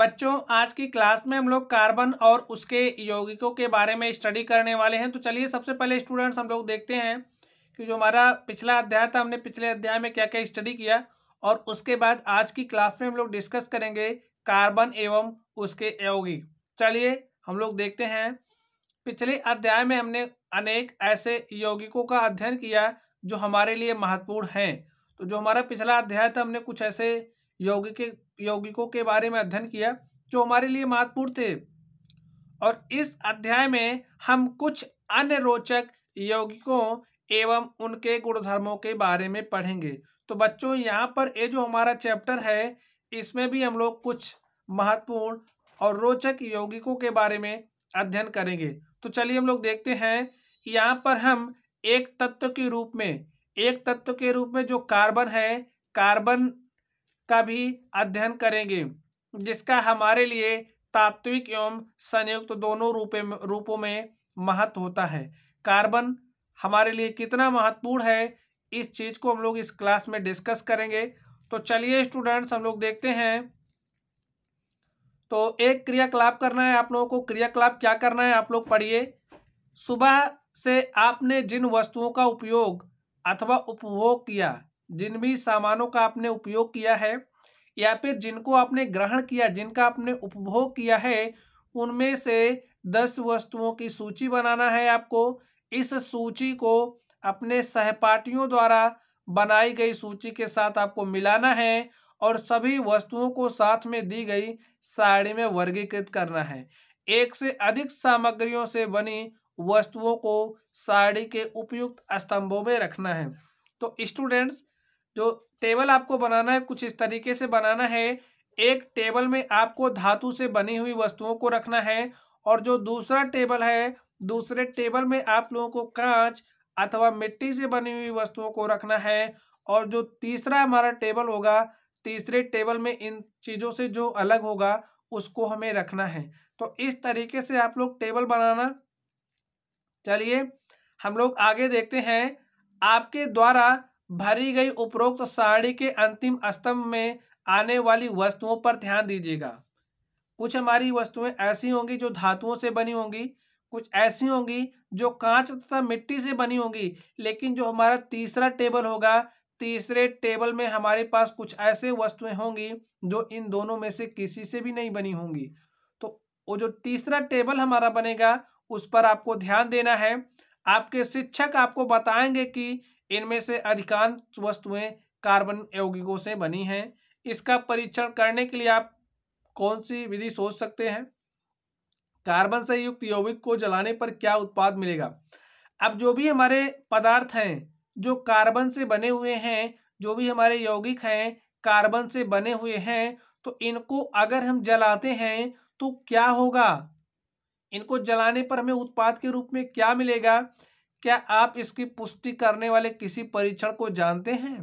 बच्चों आज की क्लास में हम लोग कार्बन और उसके यौगिकों के बारे में स्टडी करने वाले हैं तो चलिए सबसे पहले स्टूडेंट्स हम लोग देखते हैं कि जो हमारा पिछला अध्याय था हमने पिछले अध्याय में क्या क्या स्टडी किया और उसके बाद आज की क्लास में हम लोग डिस्कस करेंगे कार्बन एवं उसके यौगिक चलिए हम लोग देखते हैं पिछले अध्याय में हमने अनेक ऐसे यौगिकों का अध्ययन किया जो हमारे लिए महत्वपूर्ण हैं तो जो हमारा पिछला अध्याय था हमने कुछ ऐसे यौगिक यौगिकों के बारे में अध्ययन किया जो हमारे लिए महत्वपूर्ण थे और इस अध्याय में हम कुछ अन्य रोचक यौगिकों एवं उनके गुणधर्मों के बारे में पढ़ेंगे तो बच्चों यहाँ पर ये जो हमारा चैप्टर है इसमें भी हम लोग कुछ महत्वपूर्ण और रोचक यौगिकों के बारे में अध्ययन करेंगे तो चलिए हम लोग देखते हैं यहाँ पर हम एक तत्व के रूप में एक तत्व के रूप में जो कार्बन है कार्बन का भी अध्ययन करेंगे जिसका हमारे लिए तात्विक एवं संयुक्त दोनों रूपे रूपों में महत्व होता है कार्बन हमारे लिए कितना महत्वपूर्ण है इस चीज़ को हम लोग इस क्लास में डिस्कस करेंगे तो चलिए स्टूडेंट्स हम लोग देखते हैं तो एक क्रियाकलाप करना है आप लोगों को क्रियाकलाप क्या करना है आप लोग पढ़िए सुबह से आपने जिन वस्तुओं का उपयोग अथवा उपभोग किया जिन भी सामानों का आपने उपयोग किया है या फिर जिनको आपने ग्रहण किया जिनका आपने उपभोग किया है उनमें से दस वस्तुओं की सूची बनाना है आपको इस सूची को अपने सहपाठियों द्वारा बनाई गई सूची के साथ आपको मिलाना है और सभी वस्तुओं को साथ में दी गई साड़ी में वर्गीकृत करना है एक से अधिक सामग्रियों से बनी वस्तुओं को साड़ी के उपयुक्त स्तंभों में रखना है तो स्टूडेंट्स जो टेबल आपको बनाना है कुछ इस तरीके से बनाना है एक टेबल में आपको धातु से बनी हुई वस्तुओं को रखना है और जो दूसरा टेबल है दूसरे टेबल में आप लोगों को कांच अथवा मिट्टी से बनी हुई वस्तुओं को रखना है और जो तीसरा हमारा टेबल होगा तीसरे टेबल में इन चीज़ों से जो अलग होगा उसको हमें रखना है तो इस तरीके से आप लोग टेबल बनाना चलिए हम लोग आगे देखते हैं आपके द्वारा भरी गई उपरोक्त साड़ी के अंतिम स्तंभ में आने वाली वस्तुओं पर ध्यान दीजिएगा कुछ हमारी वस्तुएं ऐसी होंगी जो धातुओं से बनी होंगी कुछ ऐसी होंगी जो कांच तथा मिट्टी से बनी होंगी लेकिन जो हमारा तीसरा टेबल होगा तीसरे टेबल में हमारे पास कुछ ऐसे वस्तुएं होंगी जो इन दोनों में से किसी से भी नहीं बनी होंगी तो वो जो तीसरा टेबल हमारा बनेगा उस पर आपको ध्यान देना है आपके शिक्षक आपको बताएंगे कि इनमें से अधिकांश वस्तुएं कार्बन यौगिकों से बनी हैं इसका परीक्षण करने के लिए आप कौन सी विधि सोच सकते हैं कार्बन से युक्त यौगिक को जलाने पर क्या उत्पाद मिलेगा अब जो भी हमारे पदार्थ हैं जो कार्बन से बने हुए हैं जो भी हमारे यौगिक हैं कार्बन से बने हुए हैं तो इनको अगर हम जलाते हैं तो क्या होगा इनको जलाने पर हमें उत्पाद के रूप में क्या मिलेगा क्या आप इसकी पुष्टि करने वाले किसी परीक्षण को जानते हैं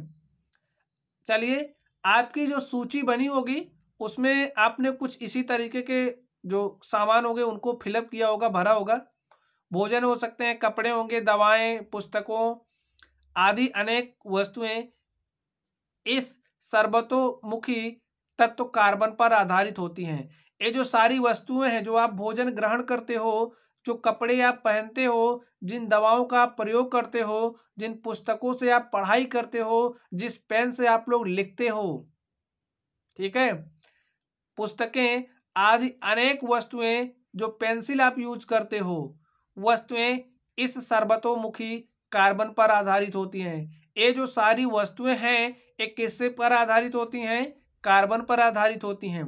चलिए आपकी जो सूची बनी होगी उसमें आपने कुछ इसी तरीके के जो सामान होंगे उनको फिलअप किया होगा भरा होगा भोजन हो सकते हैं कपड़े होंगे दवाएं पुस्तकों आदि अनेक वस्तुएं इस सर्वतोमुखी तत्व कार्बन पर आधारित होती हैं ये जो सारी वस्तुएं हैं जो आप भोजन ग्रहण करते हो जो कपड़े आप पहनते हो जिन दवाओं का आप प्रयोग करते हो जिन पुस्तकों से आप पढ़ाई करते हो जिस पेन से आप लोग लिखते हो ठीक है पुस्तकें आदि अनेक वस्तुएं जो पेंसिल आप यूज करते हो वस्तुएं इस सर्वतोमुखी कार्बन पर आधारित होती हैं ये जो सारी वस्तुएं हैं ये किससे पर आधारित होती हैं कार्बन पर आधारित होती हैं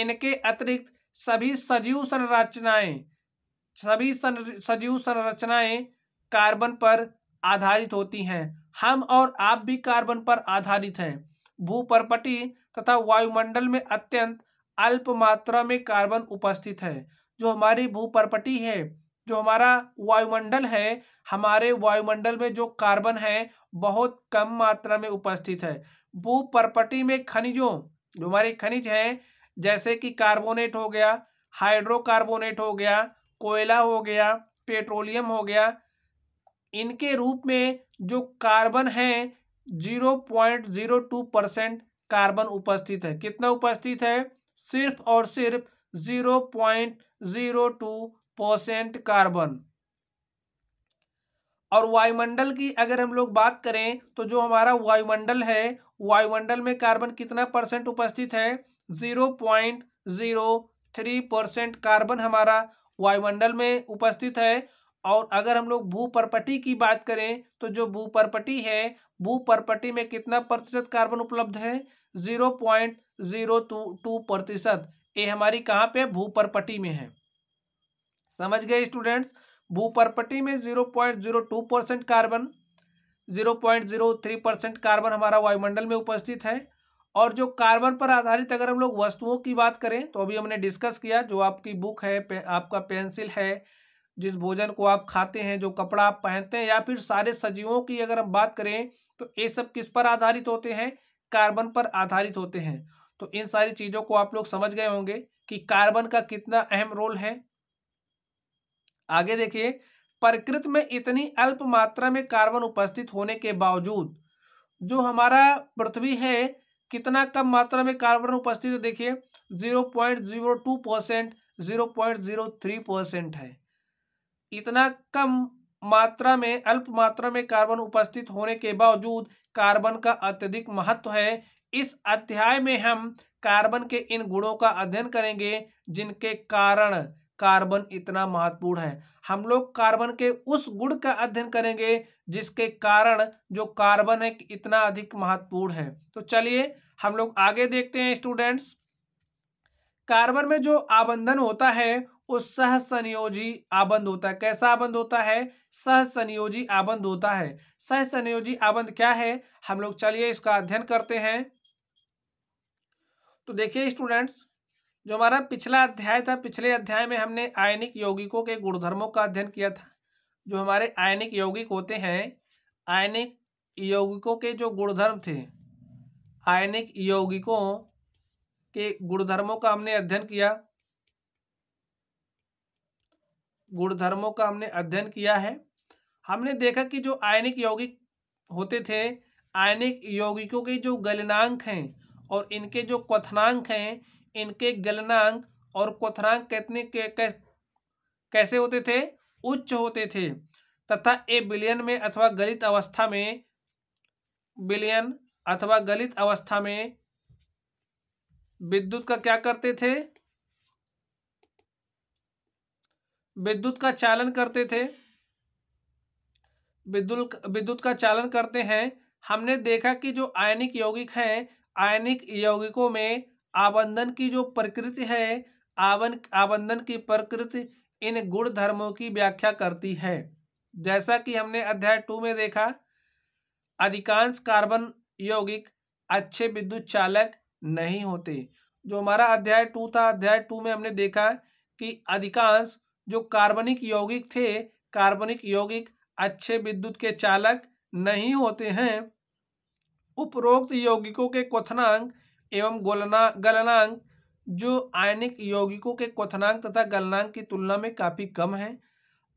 इनके अतिरिक्त सभी सजीव संरचनाएं सभी सजीव संरचनाएं कार्बन पर आधारित होती हैं हम और आप भी कार्बन पर आधारित हैं भूपरपटी तथा वायुमंडल में अत्यंत अल्प मात्रा में कार्बन उपस्थित है जो हमारी भूपरपटी है जो हमारा वायुमंडल है हमारे वायुमंडल में जो कार्बन है बहुत कम मात्रा में उपस्थित है भूपरपटी में खनिजों जो हमारे खनिज हैं जैसे कि कार्बोनेट हो गया हाइड्रोकार्बोनेट हो गया कोयला हो गया पेट्रोलियम हो गया इनके रूप में जो कार्बन है zero point zero two percent carbon उपस्थित है कितना उपस्थित है सिर्फ और सिर्फ zero point zero two percent carbon और वायुमंडल की अगर हम लोग बात करें तो जो हमारा वायुमंडल है वायुमंडल में कार्बन कितना परसेंट उपस्थित है zero point zero three percent carbon हमारा वायुमंडल में उपस्थित है और अगर हम लोग भूपरपटी की बात करें तो जो भूपरपटी है भूपरपटी में कितना प्रतिशत कार्बन उपलब्ध है zero point zero two two प्रतिशत ये हमारी कहाँ पे भूपरपटी में है समझ गए स्टूडेंट्स भूपरपटी में zero point zero two percent carbon zero point zero three percent carbon हमारा वायुमंडल में उपस्थित है और जो कार्बन पर आधारित अगर हम लोग वस्तुओं की बात करें तो अभी हमने डिस्कस किया जो आपकी बुक है पे, आपका पेंसिल है जिस भोजन को आप खाते हैं जो कपड़ा आप पहनते हैं या फिर सारे सजीवों की अगर हम बात करें तो ये सब किस पर आधारित होते हैं कार्बन पर आधारित होते हैं तो इन सारी चीज़ों को आप लोग समझ गए होंगे कि कार्बन का कितना अहम रोल है आगे देखिए प्रकृति में इतनी अल्प मात्रा में कार्बन उपस्थित होने के बावजूद जो हमारा पृथ्वी है कितना कम मात्रा में कार्बन उपस्थित है देखिए zero point zero two percent zero point zero three percent है इतना कम मात्रा में अल्प मात्रा में कार्बन उपस्थित होने के बावजूद कार्बन का अत्यधिक महत्व है इस अध्याय में हम कार्बन के इन गुणों का अध्ययन करेंगे जिनके कारण कार्बन इतना महत्वपूर्ण है हम लोग कार्बन के उस गुण का अध्ययन करेंगे जिसके कारण जो कार्बन है इतना अधिक महत्वपूर्ण है तो चलिए हम लोग आगे देखते हैं स्टूडेंट्स कार्बन में जो आबंधन होता है वो सहसंयोजी आबंध होता है कैसा आबंध होता है सहसंयोजी आबंध होता है सहसंयोजी आबंध क्या है हम लोग चलिए इसका अध्ययन करते हैं तो देखिए स्टूडेंट्स जो हमारा पिछला अध्याय था पिछले अध्याय में हमने आयनिक यौगिकों के गुणधर्मों का अध्ययन किया था जो हमारे आयनिक यौगिक होते हैं आयनिक यौगिकों के जो गुणधर्म थे आयनिक यौगिकों के गुणधर्मों का हमने अध्ययन किया गुणधर्मों का हमने अध्ययन किया है हमने देखा कि जो आयनिक यौगिक होते थे आयनिक यौगिकों के जो गलनांक हैं और इनके जो क्वथनांक हैं इनके गलनांक और क्वथनांक कितने कैसे होते थे उच्च होते थे तथा ए बिलियन में अथवा गलित अवस्था में बिलियन अथवा गलित अवस्था में विद्युत का क्या करते थे विद्युत का चालन करते थे विद्युत विद्युत का चालन करते हैं हमने देखा कि जो आयनिक यौगिक हैं आयनिक यौगिकों में आबंधन की जो प्रकृति है आवन आबंधन की प्रकृति इन गुण धर्मों की व्याख्या करती है जैसा कि हमने अध्याय टू में देखा अधिकांश कार्बन यौगिक अच्छे विद्युत चालक नहीं होते जो हमारा अध्याय टू था अध्याय टू में हमने देखा कि अधिकांश जो कार्बनिक यौगिक थे कार्बनिक यौगिक अच्छे विद्युत के चालक नहीं होते हैं उपरोक्त यौगिकों के क्वनांक एवं गोलना गलनांक जो आयनिक यौगिकों के क्वथनांक तथा गलनांक की तुलना में काफ़ी कम है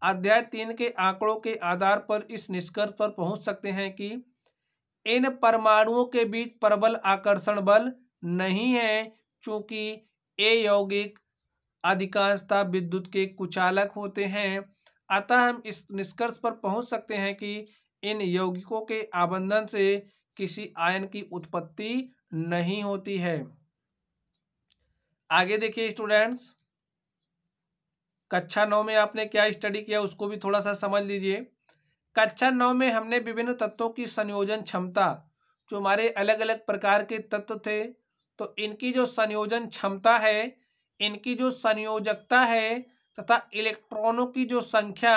अध्याय तीन के आंकड़ों के आधार पर इस निष्कर्ष पर पहुंच सकते हैं कि इन परमाणुओं के बीच प्रबल आकर्षण बल नहीं है चूँकि ये यौगिक अधिकांशता विद्युत के कुचालक होते हैं अतः हम इस निष्कर्ष पर पहुंच सकते हैं कि इन यौगिकों के आबंधन से किसी आयन की उत्पत्ति नहीं होती है आगे देखिए स्टूडेंट्स कक्षा नौ में आपने क्या स्टडी किया उसको भी थोड़ा सा समझ लीजिए कक्षा नौ में हमने विभिन्न तत्वों की संयोजन क्षमता जो हमारे अलग अलग प्रकार के तत्व थे तो इनकी जो संयोजन क्षमता है इनकी जो संयोजकता है तथा इलेक्ट्रॉनों की जो संख्या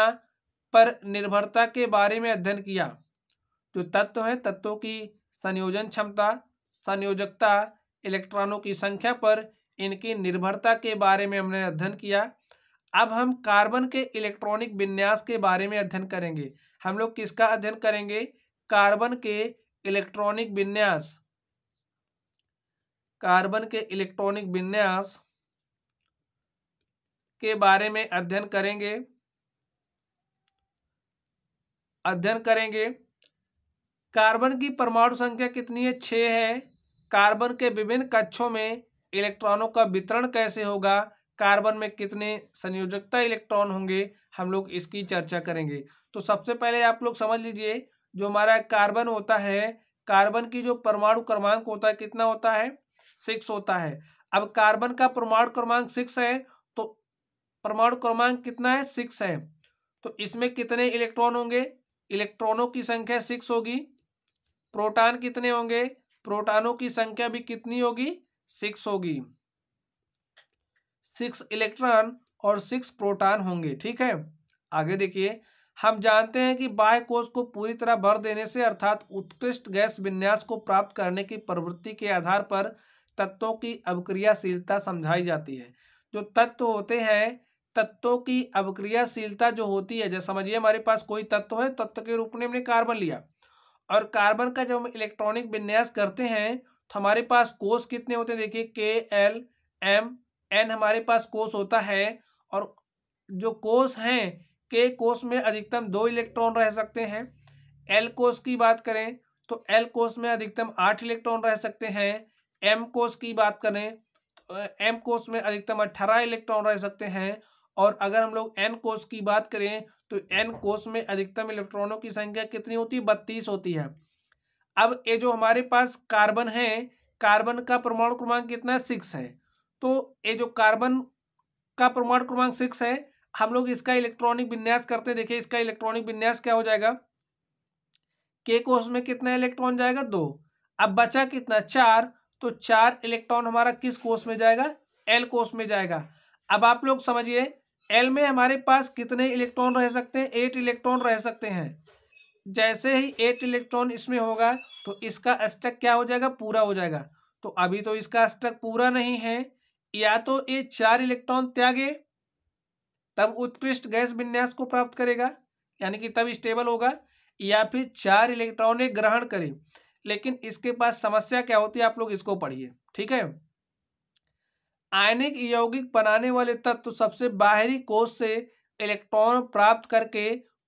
पर निर्भरता के बारे में अध्ययन किया जो तत्व है तत्वों की संयोजन क्षमता संयोजकता इलेक्ट्रॉनों की संख्या पर इनकी निर्भरता के बारे में हमने अध्ययन किया अब हम कार्बन के इलेक्ट्रॉनिक विन्यास के बारे में अध्ययन करेंगे हम लोग किसका अध्ययन करेंगे कार्बन के इलेक्ट्रॉनिक विन्यास कार्बन के इलेक्ट्रॉनिक विन्यास के बारे में अध्ययन करेंगे अध्ययन करेंगे कार्बन की परमाणु संख्या कितनी है छ है कार्बन के विभिन्न कक्षों में इलेक्ट्रॉनों का वितरण कैसे होगा कार्बन में कितने संयोजकता इलेक्ट्रॉन होंगे हम लोग इसकी चर्चा करेंगे तो सबसे पहले आप लोग समझ लीजिए जो हमारा कार्बन होता है कार्बन की जो परमाणु क्रमांक होता है कितना होता है सिक्स होता है अब कार्बन का परमाणु क्रमांक सिक्स है तो परमाणु क्रमांक कितना है सिक्स है तो इसमें कितने इलेक्ट्रॉन होंगे इलेक्ट्रॉनों की संख्या सिक्स होगी प्रोटॉन कितने होंगे प्रोटॉनों की संख्या भी कितनी होगी सिक्स होगी सिक्स इलेक्ट्रॉन और सिक्स प्रोटॉन होंगे ठीक है आगे देखिए हम जानते हैं कि बाह्य कोष को पूरी तरह भर देने से अर्थात उत्कृष्ट गैस विन्यास को प्राप्त करने की प्रवृत्ति के आधार पर तत्वों की अवक्रियाशीलता समझाई जाती है जो तत्व होते हैं तत्वों की अवक्रियाशीलता जो होती है जैसे समझिए हमारे पास कोई तत्व है तत्व के रूप में हमने कार्बन लिया और कार्बन का जब हम इलेक्ट्रॉनिक विन्यास करते हैं तो हमारे पास कोष कितने होते हैं देखिए के एल एम एन हमारे पास कोष होता है और जो कोस हैं के कोस में अधिकतम दो इलेक्ट्रॉन रह सकते हैं एल कोस की बात करें तो एल कोस में अधिकतम आठ इलेक्ट्रॉन रह सकते हैं एम कोस की बात करें तो एम कोस में अधिकतम अट्ठारह इलेक्ट्रॉन रह सकते हैं और अगर हम लोग एन कोस की बात करें तो एन कोस में अधिकतम इलेक्ट्रॉनों की संख्या कितनी होती है बत्तीस होती है अब ये जो हमारे पास कार्बन है कार्बन का परमाणु क्रमांक कितना सिक्स है तो ये जो कार्बन का परमाणु क्रमांक सिक्स है हम लोग इसका इलेक्ट्रॉनिक विन्यास करते देखिए इसका इलेक्ट्रॉनिक विन्यास क्या हो जाएगा के कोष में कितना इलेक्ट्रॉन जाएगा दो अब बचा कितना चार तो चार इलेक्ट्रॉन हमारा किस कोष में जाएगा एल कोष में जाएगा अब आप लोग समझिए एल में हमारे पास कितने इलेक्ट्रॉन रह सकते हैं एट इलेक्ट्रॉन रह सकते हैं जैसे ही एट इलेक्ट्रॉन इसमें होगा तो इसका अष्टक क्या हो जाएगा पूरा हो जाएगा तो अभी तो इसका अष्टक पूरा नहीं है या तो ये चार इलेक्ट्रॉन त्यागे तब उत्कृष्ट गैस विन्यास को प्राप्त करेगा यानी कि तब स्टेबल होगा या फिर चार इलेक्ट्रॉन ग्रहण करे लेकिन इसके पास समस्या क्या होती है आप लोग इसको पढ़िए ठीक है आयनिक यौगिक बनाने वाले तत्व सबसे बाहरी कोष से इलेक्ट्रॉन प्राप्त करके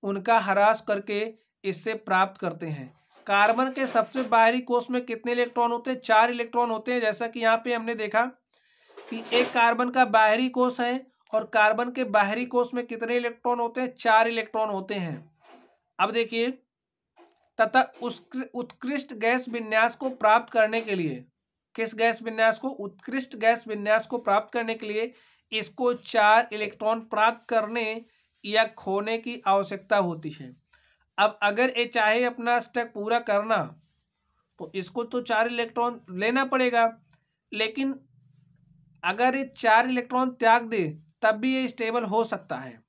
उनका हरास करके इससे प्राप्त करते हैं कार्बन के सबसे बाहरी कोष में कितने इलेक्ट्रॉन होते हैं चार इलेक्ट्रॉन होते हैं जैसा कि यहाँ पे हमने देखा कि एक कार्बन का बाहरी कोष है और कार्बन के बाहरी कोष में कितने इलेक्ट्रॉन होते हैं चार इलेक्ट्रॉन होते हैं अब देखिए तथा उत्कृष्ट गैस विन्यास को प्राप्त करने के लिए किस गैस विन्यास को उत्कृष्ट गैस विन्यास को प्राप्त करने के लिए इसको चार इलेक्ट्रॉन प्राप्त करने या खोने की आवश्यकता होती है अब अगर ये चाहे अपना स्टक पूरा करना तो इसको तो चार इलेक्ट्रॉन लेना पड़ेगा लेकिन अगर ये चार इलेक्ट्रॉन त्याग दे तब भी ये स्टेबल हो सकता है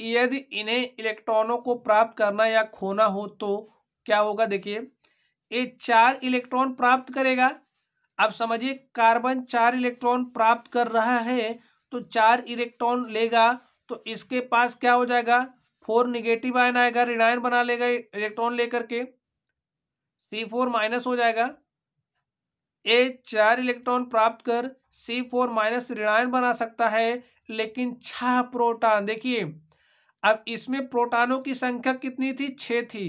यदि इन्हें इलेक्ट्रॉनों को प्राप्त करना या खोना हो तो क्या होगा देखिए ये चार इलेक्ट्रॉन प्राप्त करेगा अब समझिए कार्बन चार इलेक्ट्रॉन प्राप्त कर रहा है तो चार इलेक्ट्रॉन लेगा तो इसके पास क्या हो जाएगा फोर निगेटिव आयन आएगा ऋणायन बना लेगा इलेक्ट्रॉन लेकर के सी फोर माइनस हो जाएगा ए चार इलेक्ट्रॉन प्राप्त कर सी फोर माइनस ऋणायन बना सकता है लेकिन छह प्रोटॉन देखिए अब इसमें प्रोटॉनों की संख्या कितनी थी छ थी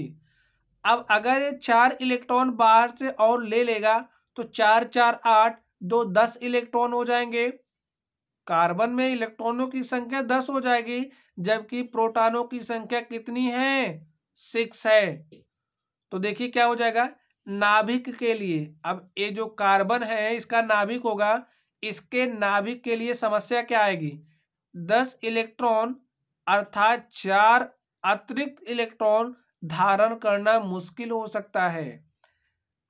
अब अगर ये चार इलेक्ट्रॉन बाहर से और ले लेगा तो चार चार आठ दो दस इलेक्ट्रॉन हो जाएंगे कार्बन में इलेक्ट्रॉनों की संख्या दस हो जाएगी जबकि प्रोटॉनों की संख्या कितनी है सिक्स है तो देखिए क्या हो जाएगा नाभिक के लिए अब ये जो कार्बन है इसका नाभिक होगा इसके नाभिक के लिए समस्या क्या आएगी दस इलेक्ट्रॉन अर्थात चार अतिरिक्त इलेक्ट्रॉन धारण करना मुश्किल हो सकता है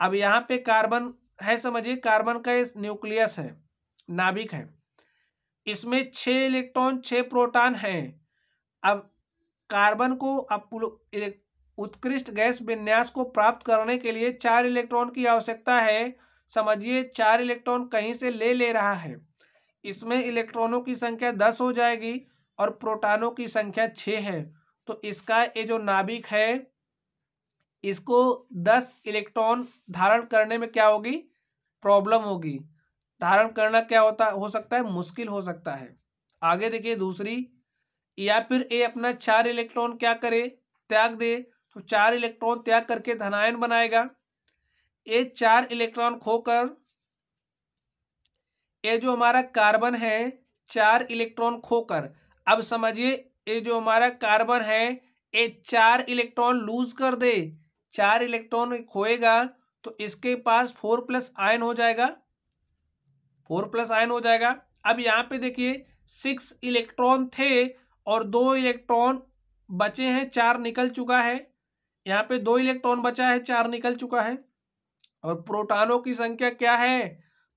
अब यहाँ पे कार्बन है समझिए कार्बन का न्यूक्लियस है नाभिक है इसमें छह इलेक्ट्रॉन छह प्रोटॉन हैं अब कार्बन को उत्कृष्ट गैस विन्यास को प्राप्त करने के लिए चार इलेक्ट्रॉन की आवश्यकता है समझिए चार इलेक्ट्रॉन कहीं से ले ले रहा है इसमें इलेक्ट्रॉनों की संख्या दस हो जाएगी और प्रोटॉनों की संख्या छ है तो इसका ये जो नाभिक है इसको दस इलेक्ट्रॉन धारण करने में क्या होगी प्रॉब्लम होगी धारण करना क्या होता हो सकता है मुश्किल हो सकता है आगे देखिए दूसरी या फिर ए अपना चार इलेक्ट्रॉन क्या करे त्याग दे तो चार इलेक्ट्रॉन त्याग करके धनायन बनाएगा ए चार इलेक्ट्रॉन खोकर ये जो हमारा कार्बन है चार इलेक्ट्रॉन खोकर अब समझिए ये जो हमारा कार्बन है ये चार इलेक्ट्रॉन लूज कर दे चार इलेक्ट्रॉन खोएगा तो इसके पास फोर प्लस आयन हो जाएगा फोर प्लस आयन हो जाएगा अब यहाँ पे देखिए सिक्स इलेक्ट्रॉन थे और दो इलेक्ट्रॉन बचे हैं चार निकल चुका है यहाँ पे दो इलेक्ट्रॉन बचा है चार निकल चुका है और प्रोटानों की संख्या क्या है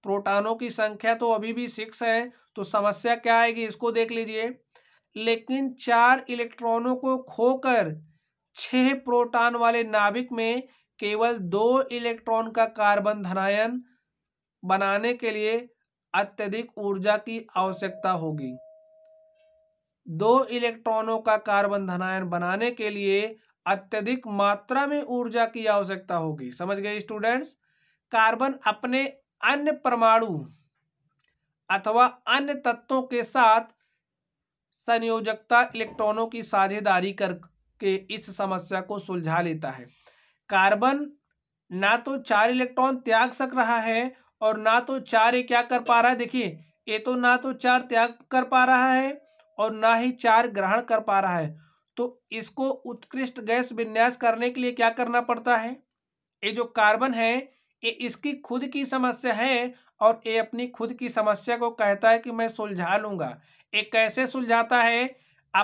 प्रोटानों की संख्या तो अभी भी सिक्स है तो समस्या क्या आएगी इसको देख लीजिए लेकिन चार इलेक्ट्रॉनों को खोकर छह प्रोटान वाले नाभिक में केवल दो इलेक्ट्रॉन का कार्बन धनायन बनाने के लिए अत्यधिक ऊर्जा की आवश्यकता होगी दो इलेक्ट्रॉनों का कार्बन धनायन बनाने के लिए अत्यधिक मात्रा में ऊर्जा की आवश्यकता होगी समझ गए स्टूडेंट्स कार्बन अपने अन्य परमाणु अथवा अन्य तत्वों के साथ संयोजकता इलेक्ट्रॉनों की साझेदारी करके इस समस्या को सुलझा लेता है कार्बन ना तो चार इलेक्ट्रॉन त्याग सक रहा है और ना तो चार ये क्या कर पा रहा है देखिए ये तो ना तो चार त्याग कर पा रहा है और ना ही चार ग्रहण कर पा रहा है तो इसको उत्कृष्ट गैस विन्यास करने के लिए क्या करना पड़ता है ये जो कार्बन है ये इसकी खुद की समस्या है और ये अपनी खुद की समस्या को कहता है कि मैं सुलझा लूंगा ये कैसे सुलझाता है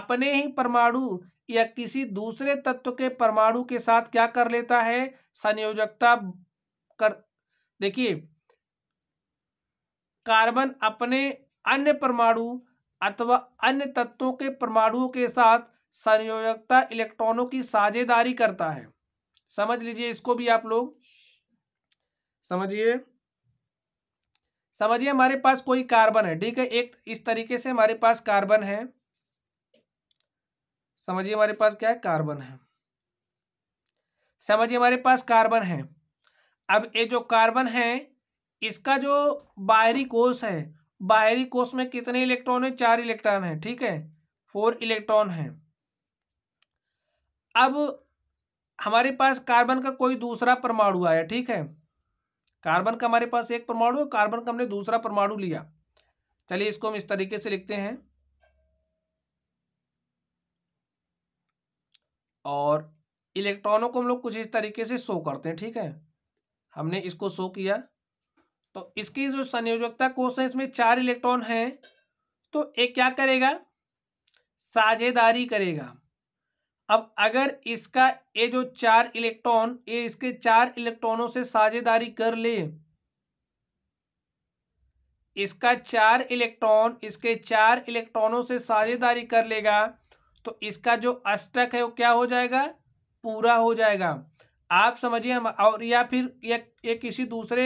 अपने ही परमाणु या किसी दूसरे तत्व के परमाणु के साथ क्या कर लेता है संयोजकता कर देखिए कार्बन अपने अन्य परमाणु अथवा अन्य तत्वों के परमाणुओं के साथ संयोजकता इलेक्ट्रॉनों की साझेदारी करता है समझ लीजिए इसको भी आप लोग समझिए समझिए हमारे पास कोई कार्बन है ठीक है एक इस तरीके से हमारे पास कार्बन है समझिए हमारे पास क्या है कार्बन है समझिए हमारे पास कार्बन है अब ये जो कार्बन है इसका जो बाहरी कोष है बाहरी कोष में कितने इलेक्ट्रॉन है चार इलेक्ट्रॉन है ठीक है फोर इलेक्ट्रॉन है अब हमारे पास कार्बन का कोई दूसरा परमाणु आया ठीक है कार्बन का हमारे पास एक परमाणु है कार्बन का हमने दूसरा परमाणु लिया चलिए इसको हम इस तरीके से लिखते हैं और इलेक्ट्रॉनों को हम लोग कुछ इस तरीके से शो करते हैं ठीक है हमने इसको शो किया तो इसकी जो संयोजकता कोष है इसमें चार इलेक्ट्रॉन है तो ये क्या करेगा साझेदारी करेगा अब अगर इसका ये जो चार इलेक्ट्रॉन ये इसके चार इलेक्ट्रॉनों से साझेदारी कर ले इसका चार इलेक्ट्रॉन इसके चार इलेक्ट्रॉनों से साझेदारी कर लेगा तो इसका जो अष्टक है वो क्या हो जाएगा पूरा हो जाएगा आप समझिए और या फिर ये किसी दूसरे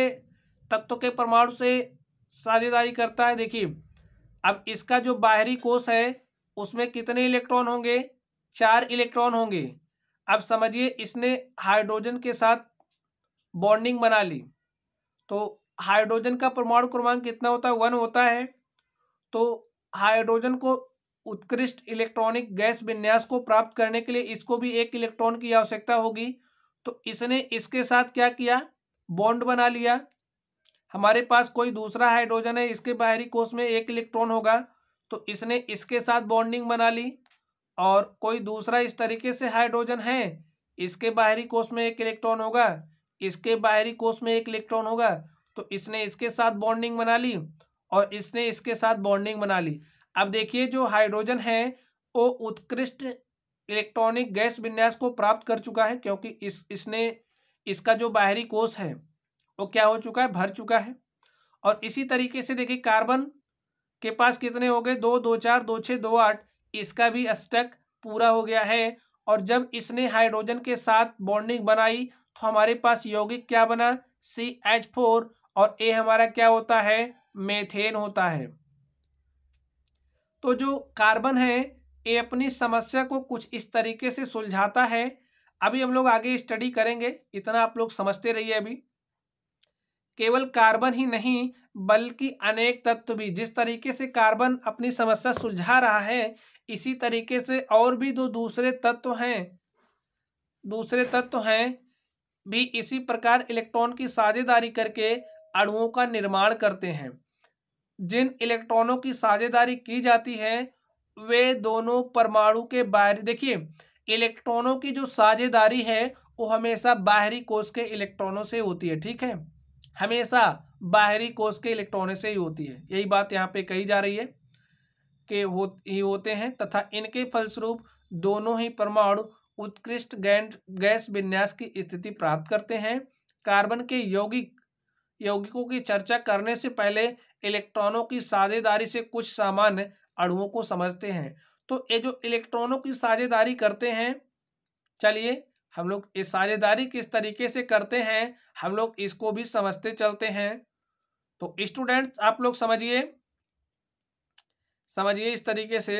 तत्व के परमाणु से साझेदारी करता है देखिए अब इसका जो बाहरी कोष है उसमें कितने इलेक्ट्रॉन होंगे चार इलेक्ट्रॉन होंगे अब समझिए इसने हाइड्रोजन के साथ बॉन्डिंग बना ली तो हाइड्रोजन का परमाणु क्रमांक कितना होता है वन होता है तो हाइड्रोजन को उत्कृष्ट इलेक्ट्रॉनिक गैस विन्यास को प्राप्त करने के लिए इसको भी एक इलेक्ट्रॉन की आवश्यकता होगी तो इसने इसके साथ क्या किया बॉन्ड बना लिया हमारे पास कोई दूसरा हाइड्रोजन है इसके बाहरी कोष में एक इलेक्ट्रॉन होगा तो इसने इसके साथ बॉन्डिंग बना ली और कोई दूसरा इस तरीके से हाइड्रोजन है इसके बाहरी कोष में एक इलेक्ट्रॉन होगा इसके बाहरी कोष में एक इलेक्ट्रॉन होगा तो इसने इसके साथ बॉन्डिंग बना ली और इसने इसके साथ बॉन्डिंग बना ली अब देखिए जो हाइड्रोजन है वो उत्कृष्ट इलेक्ट्रॉनिक गैस विन्यास को प्राप्त कर चुका है क्योंकि इस इसने इसका जो बाहरी कोष है वो क्या हो चुका है भर चुका है और इसी तरीके से देखिए कार्बन के पास कितने हो गए दो दो चार दो छः दो आठ इसका भी स्टक पूरा हो गया है और जब इसने हाइड्रोजन के साथ बॉन्डिंग बनाई तो हमारे पास यौगिक क्या बना सी एच फोर और ए हमारा क्या होता है मेथेन होता है तो जो कार्बन है ये अपनी समस्या को कुछ इस तरीके से सुलझाता है अभी हम लोग आगे स्टडी करेंगे इतना आप लोग समझते रहिए अभी केवल कार्बन ही नहीं बल्कि अनेक तत्व भी जिस तरीके से कार्बन अपनी समस्या सुलझा रहा है इसी तरीके से और भी जो दूसरे तत्व हैं दूसरे तत्व हैं भी इसी प्रकार इलेक्ट्रॉन की साझेदारी करके अणुओं का निर्माण करते हैं जिन इलेक्ट्रॉनों की साझेदारी की जाती है वे दोनों परमाणु के बाहर देखिए इलेक्ट्रॉनों की जो साझेदारी है वो हमेशा बाहरी कोष के इलेक्ट्रॉनों से होती है ठीक है हमेशा बाहरी कोष के इलेक्ट्रॉनों से ही होती है यही बात यहाँ पे कही जा रही है के हो ही होते हैं तथा इनके फलस्वरूप दोनों ही परमाणु उत्कृष्ट गैस विन्यास की स्थिति प्राप्त करते हैं कार्बन के यौगिक यौगिकों की चर्चा करने से पहले इलेक्ट्रॉनों की साझेदारी से कुछ सामान्य अणुओं को समझते हैं तो ये जो इलेक्ट्रॉनों की साझेदारी करते हैं चलिए हम लोग इस साझेदारी किस तरीके से करते हैं हम लोग इसको भी समझते चलते हैं तो स्टूडेंट्स आप लोग समझिए समझिए इस तरीके से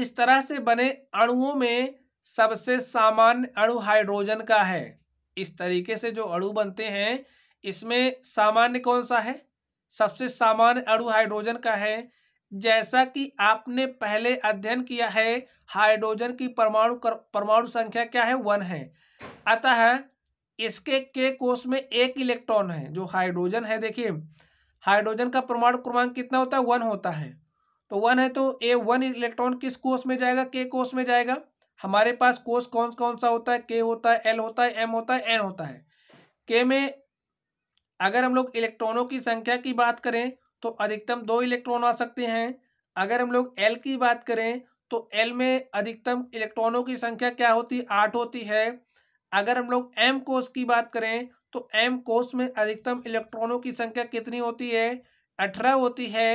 इस तरह से बने अणुओं में सबसे सामान्य अणु हाइड्रोजन का है इस तरीके से जो अणु बनते हैं इसमें सामान्य कौन सा है सबसे सामान्य अणु हाइड्रोजन का है जैसा कि आपने पहले अध्ययन किया है हाइड्रोजन की परमाणु परमाणु संख्या क्या है वन है अतः इसके के कोष में एक इलेक्ट्रॉन है जो हाइड्रोजन है देखिए हाइड्रोजन का परमाणु क्रमांक कितना होता है वन होता है तो वन है तो ए वन इलेक्ट्रॉन किस कोष में जाएगा के कोष में जाएगा हमारे पास कोष कौन कौन सा होता है के होता है एल होता है एम होता है एन होता है के में अगर हम लोग इलेक्ट्रॉनों की संख्या की बात करें तो अधिकतम दो इलेक्ट्रॉन आ सकते हैं अगर हम लोग एल की बात करें तो एल में अधिकतम इलेक्ट्रॉनों की संख्या क्या होती है आठ होती है अगर हम लोग एम कोस की बात करें तो एम कोस में अधिकतम इलेक्ट्रॉनों की संख्या कितनी होती है अठारह होती है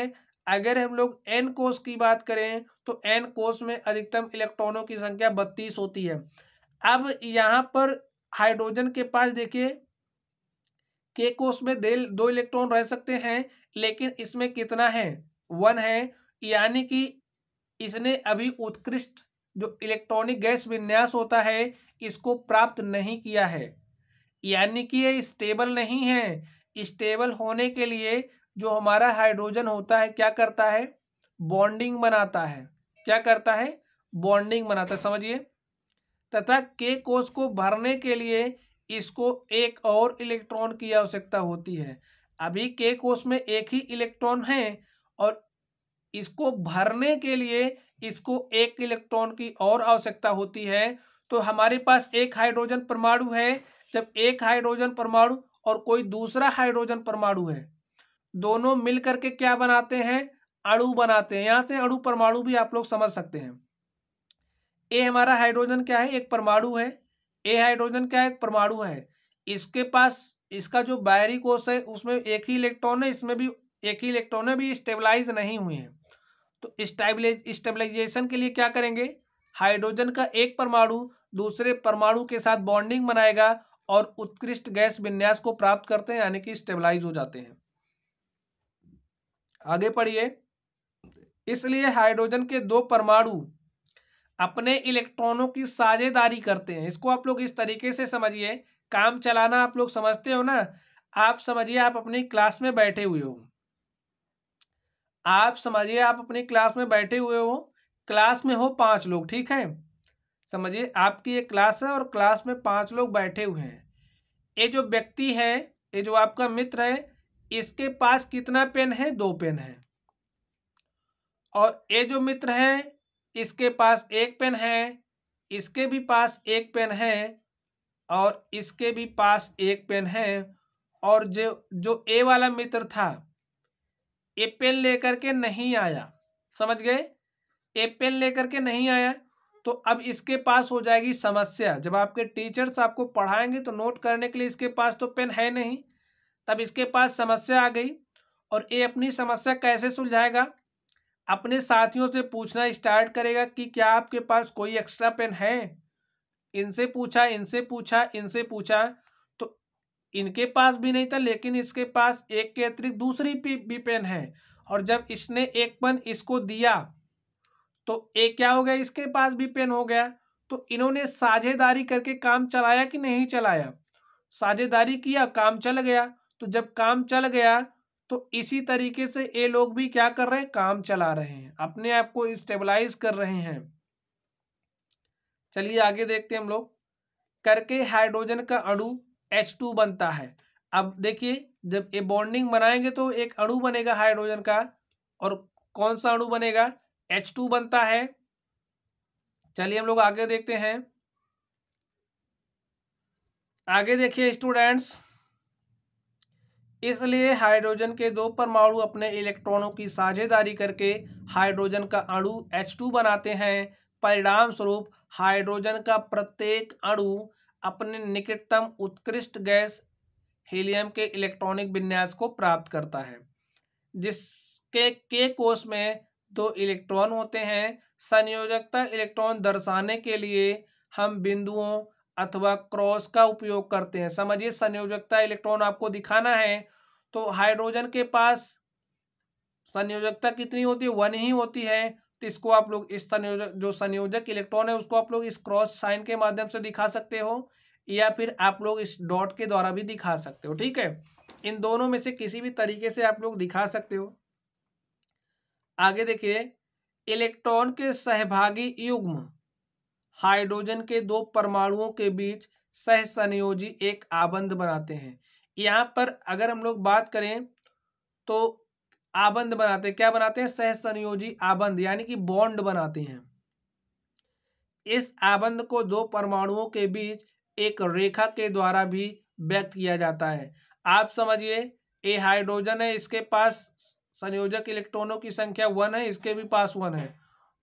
अगर हम लोग एन कोस की बात करें तो एन कोस में अधिकतम इलेक्ट्रॉनों की संख्या बत्तीस होती है अब यहाँ पर हाइड्रोजन के पास देखिए के कोष में दे दो इलेक्ट्रॉन रह सकते हैं लेकिन इसमें कितना है वन है यानी कि इसने अभी उत्कृष्ट जो इलेक्ट्रॉनिक गैस विन्यास होता है इसको प्राप्त नहीं किया है यानी कि ये स्टेबल नहीं है स्टेबल होने के लिए जो हमारा हाइड्रोजन होता है क्या करता है बॉन्डिंग बनाता है क्या करता है बॉन्डिंग बनाता है समझिए तथा के कोष को भरने के लिए इसको एक और इलेक्ट्रॉन की आवश्यकता होती है अभी के कोष में एक ही इलेक्ट्रॉन है और इसको भरने के लिए इसको एक इलेक्ट्रॉन की और आवश्यकता होती है तो हमारे पास एक हाइड्रोजन परमाणु है जब एक हाइड्रोजन परमाणु और कोई दूसरा हाइड्रोजन परमाणु है दोनों मिल करके क्या बनाते हैं अणु बनाते हैं यहां से अणु परमाणु भी आप लोग समझ सकते हैं ए हमारा हाइड्रोजन क्या है एक परमाणु है ए हाइड्रोजन क्या है परमाणु है इसके पास इसका जो बायरी कोष है उसमें एक ही इलेक्ट्रॉन है इसमें भी एक ही इलेक्ट्रॉन है भी स्टेबलाइज नहीं हुए हैं तो स्टेबलाइज स्टेबलाइजेशन के लिए क्या करेंगे हाइड्रोजन का एक परमाणु दूसरे परमाणु के साथ बॉन्डिंग बनाएगा और उत्कृष्ट गैस विन्यास को प्राप्त करते हैं यानी कि स्टेबलाइज हो जाते हैं आगे पढ़िए इसलिए हाइड्रोजन के दो परमाणु अपने इलेक्ट्रॉनों की साझेदारी करते हैं इसको आप लोग इस तरीके से समझिए काम चलाना आप लोग समझते हो ना आप समझिए आप अपनी क्लास में बैठे हुए हो आप समझिए आप अपनी क्लास में बैठे हुए हो क्लास में हो पांच लोग ठीक है समझिए आपकी एक क्लास है और क्लास में पांच लोग बैठे हुए हैं ये जो व्यक्ति है ये जो आपका मित्र है इसके पास कितना पेन है दो पेन है और ये जो मित्र है इसके पास एक पेन है इसके भी पास एक पेन है और इसके भी पास एक पेन है और जो जो ए वाला मित्र था ए पेन लेकर के नहीं आया समझ गए ए पेन लेकर के नहीं आया तो अब इसके पास हो जाएगी समस्या जब आपके टीचर्स आपको पढ़ाएंगे तो नोट करने के लिए इसके पास तो पेन है नहीं तब इसके पास समस्या आ गई और ए अपनी समस्या कैसे सुलझाएगा अपने साथियों से पूछना स्टार्ट करेगा कि क्या आपके पास कोई एक्स्ट्रा पेन है इनसे पूछा इनसे पूछा इनसे पूछा तो इनके पास भी नहीं था लेकिन इसके पास एक के अतिरिक्त दूसरी भी पेन है और जब इसने एक पेन इसको दिया तो एक क्या हो गया इसके पास भी पेन हो गया तो इन्होंने साझेदारी करके काम चलाया कि नहीं चलाया साझेदारी किया काम चल गया तो जब काम चल गया तो इसी तरीके से ये लोग भी क्या कर रहे हैं काम चला रहे हैं अपने आप को स्टेबलाइज कर रहे हैं चलिए आगे देखते हैं हम लोग करके हाइड्रोजन का अणु टू बनता है अब देखिए जब ये बॉन्डिंग बनाएंगे तो एक अणु बनेगा हाइड्रोजन का और कौन सा अणु बनेगा एच टू बनता है चलिए हम लोग आगे देखते हैं आगे देखिए स्टूडेंट्स इसलिए हाइड्रोजन के दो परमाणु अपने इलेक्ट्रॉनों की साझेदारी करके हाइड्रोजन का अणु टू बनाते हैं परिणाम स्वरूप हाइड्रोजन का प्रत्येक अणु अपने निकटतम उत्कृष्ट गैस हीलियम के इलेक्ट्रॉनिक विन्यास को प्राप्त करता है जिसके के कोष में दो इलेक्ट्रॉन होते हैं संयोजकता इलेक्ट्रॉन दर्शाने के लिए हम बिंदुओं अथवा क्रॉस का उपयोग करते हैं समझिए संयोजकता इलेक्ट्रॉन आपको दिखाना है तो हाइड्रोजन के पास संयोजकता कितनी होती है वन ही होती है तो इसको आप लोग इस संयोजक जो संयोजक इलेक्ट्रॉन है उसको आप लोग इस क्रॉस साइन के माध्यम से दिखा सकते हो या फिर आप लोग इस डॉट के द्वारा भी दिखा सकते हो ठीक है इन दोनों में से किसी भी तरीके से आप लोग दिखा सकते हो आगे देखिए इलेक्ट्रॉन के सहभागी युग्म हाइड्रोजन के दो परमाणुओं के बीच सहसंयोजी एक आबंध बनाते हैं यहाँ पर अगर हम लोग बात करें तो आबंध बनाते हैं क्या बनाते हैं सहसंयोजी आबंध यानी कि बॉन्ड बनाते हैं इस आबंध को दो परमाणुओं के बीच एक रेखा के द्वारा भी व्यक्त किया जाता है आप समझिए ए हाइड्रोजन है इसके पास संयोजक इलेक्ट्रॉनों की संख्या वन है इसके भी पास वन है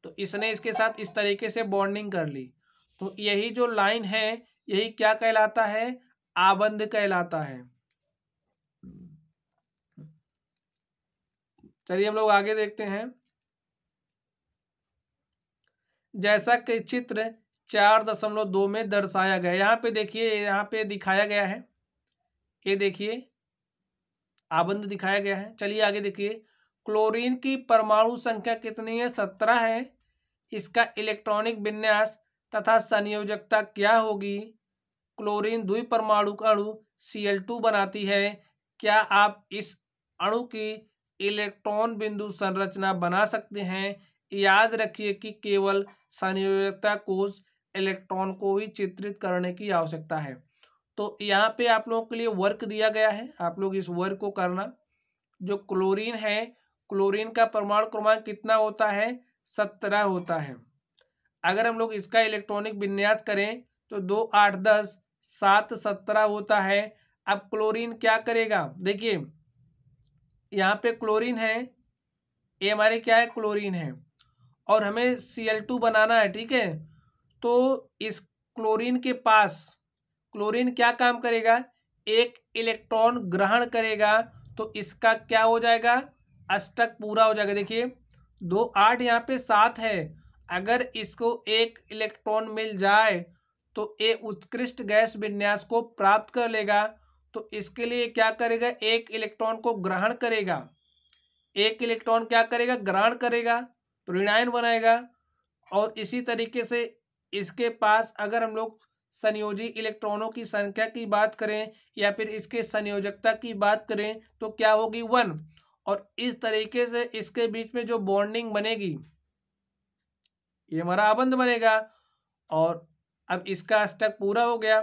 तो इसने इसके साथ इस तरीके से बॉन्डिंग कर ली तो यही जो लाइन है यही क्या कहलाता है आबंध कहलाता है चलिए हम लोग आगे देखते हैं जैसा कि चित्र चार दशमलव दो में दर्शाया गया यहाँ पे देखिए यहाँ पे दिखाया गया है ये देखिए आबंध दिखाया गया है चलिए आगे देखिए क्लोरीन की परमाणु संख्या कितनी है सत्रह है इसका इलेक्ट्रॉनिक विन्यास तथा संयोजकता क्या होगी क्लोरीन द्वि परमाणु का अणु Cl2 बनाती है क्या आप इस अणु की इलेक्ट्रॉन बिंदु संरचना बना सकते हैं याद रखिए कि केवल संयोजकता कोष इलेक्ट्रॉन को ही चित्रित करने की आवश्यकता है तो यहाँ पे आप लोगों के लिए वर्क दिया गया है आप लोग इस वर्क को करना जो क्लोरीन है क्लोरीन का परमाणु क्रमांक कितना होता है सत्रह होता है अगर हम लोग इसका इलेक्ट्रॉनिक विन्यास करें तो दो आठ दस सात सत्रह होता है अब क्लोरीन क्या करेगा देखिए यहाँ पे क्लोरीन है ये हमारे क्या है क्लोरीन है और हमें सी एल टू बनाना है ठीक है तो इस क्लोरीन के पास क्लोरीन क्या काम करेगा एक इलेक्ट्रॉन ग्रहण करेगा तो इसका क्या हो जाएगा अष्टक पूरा हो जाएगा देखिए दो आठ यहाँ पे सात है अगर इसको एक इलेक्ट्रॉन मिल जाए तो ये उत्कृष्ट गैस विन्यास को प्राप्त कर लेगा तो इसके लिए क्या करेगा एक इलेक्ट्रॉन को ग्रहण करेगा एक इलेक्ट्रॉन क्या करेगा ग्रहण करेगा तो ऋणायन बनाएगा और इसी तरीके से इसके पास अगर हम लोग संयोजी इलेक्ट्रॉनों की संख्या की बात करें या फिर इसके संयोजकता की बात करें तो क्या होगी वन और इस तरीके से इसके बीच में जो बॉन्डिंग बनेगी ये हमारा आबंध बनेगा और अब इसका स्टक पूरा हो गया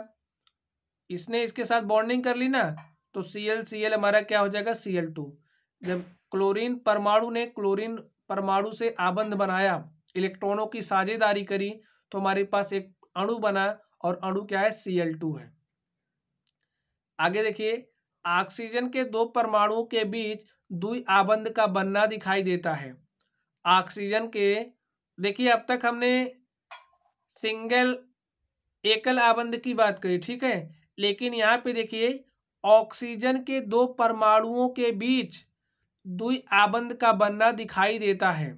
इसने इसके साथ बॉन्डिंग कर ली ना तो सी एल सी एल हमारा क्या हो जाएगा सी एल टू जब क्लोरीन परमाणु ने क्लोरीन परमाणु से आबंध बनाया इलेक्ट्रॉनों की साझेदारी करी तो हमारे पास एक अणु बना और अणु क्या है सी एल टू है आगे देखिए ऑक्सीजन के दो परमाणुओं के बीच दुई आबंध का बनना दिखाई देता है ऑक्सीजन के देखिए अब तक हमने सिंगल एकल आबंध की बात करी ठीक है लेकिन यहाँ पे देखिए ऑक्सीजन के दो परमाणुओं के बीच दुई आबंध का बनना दिखाई देता है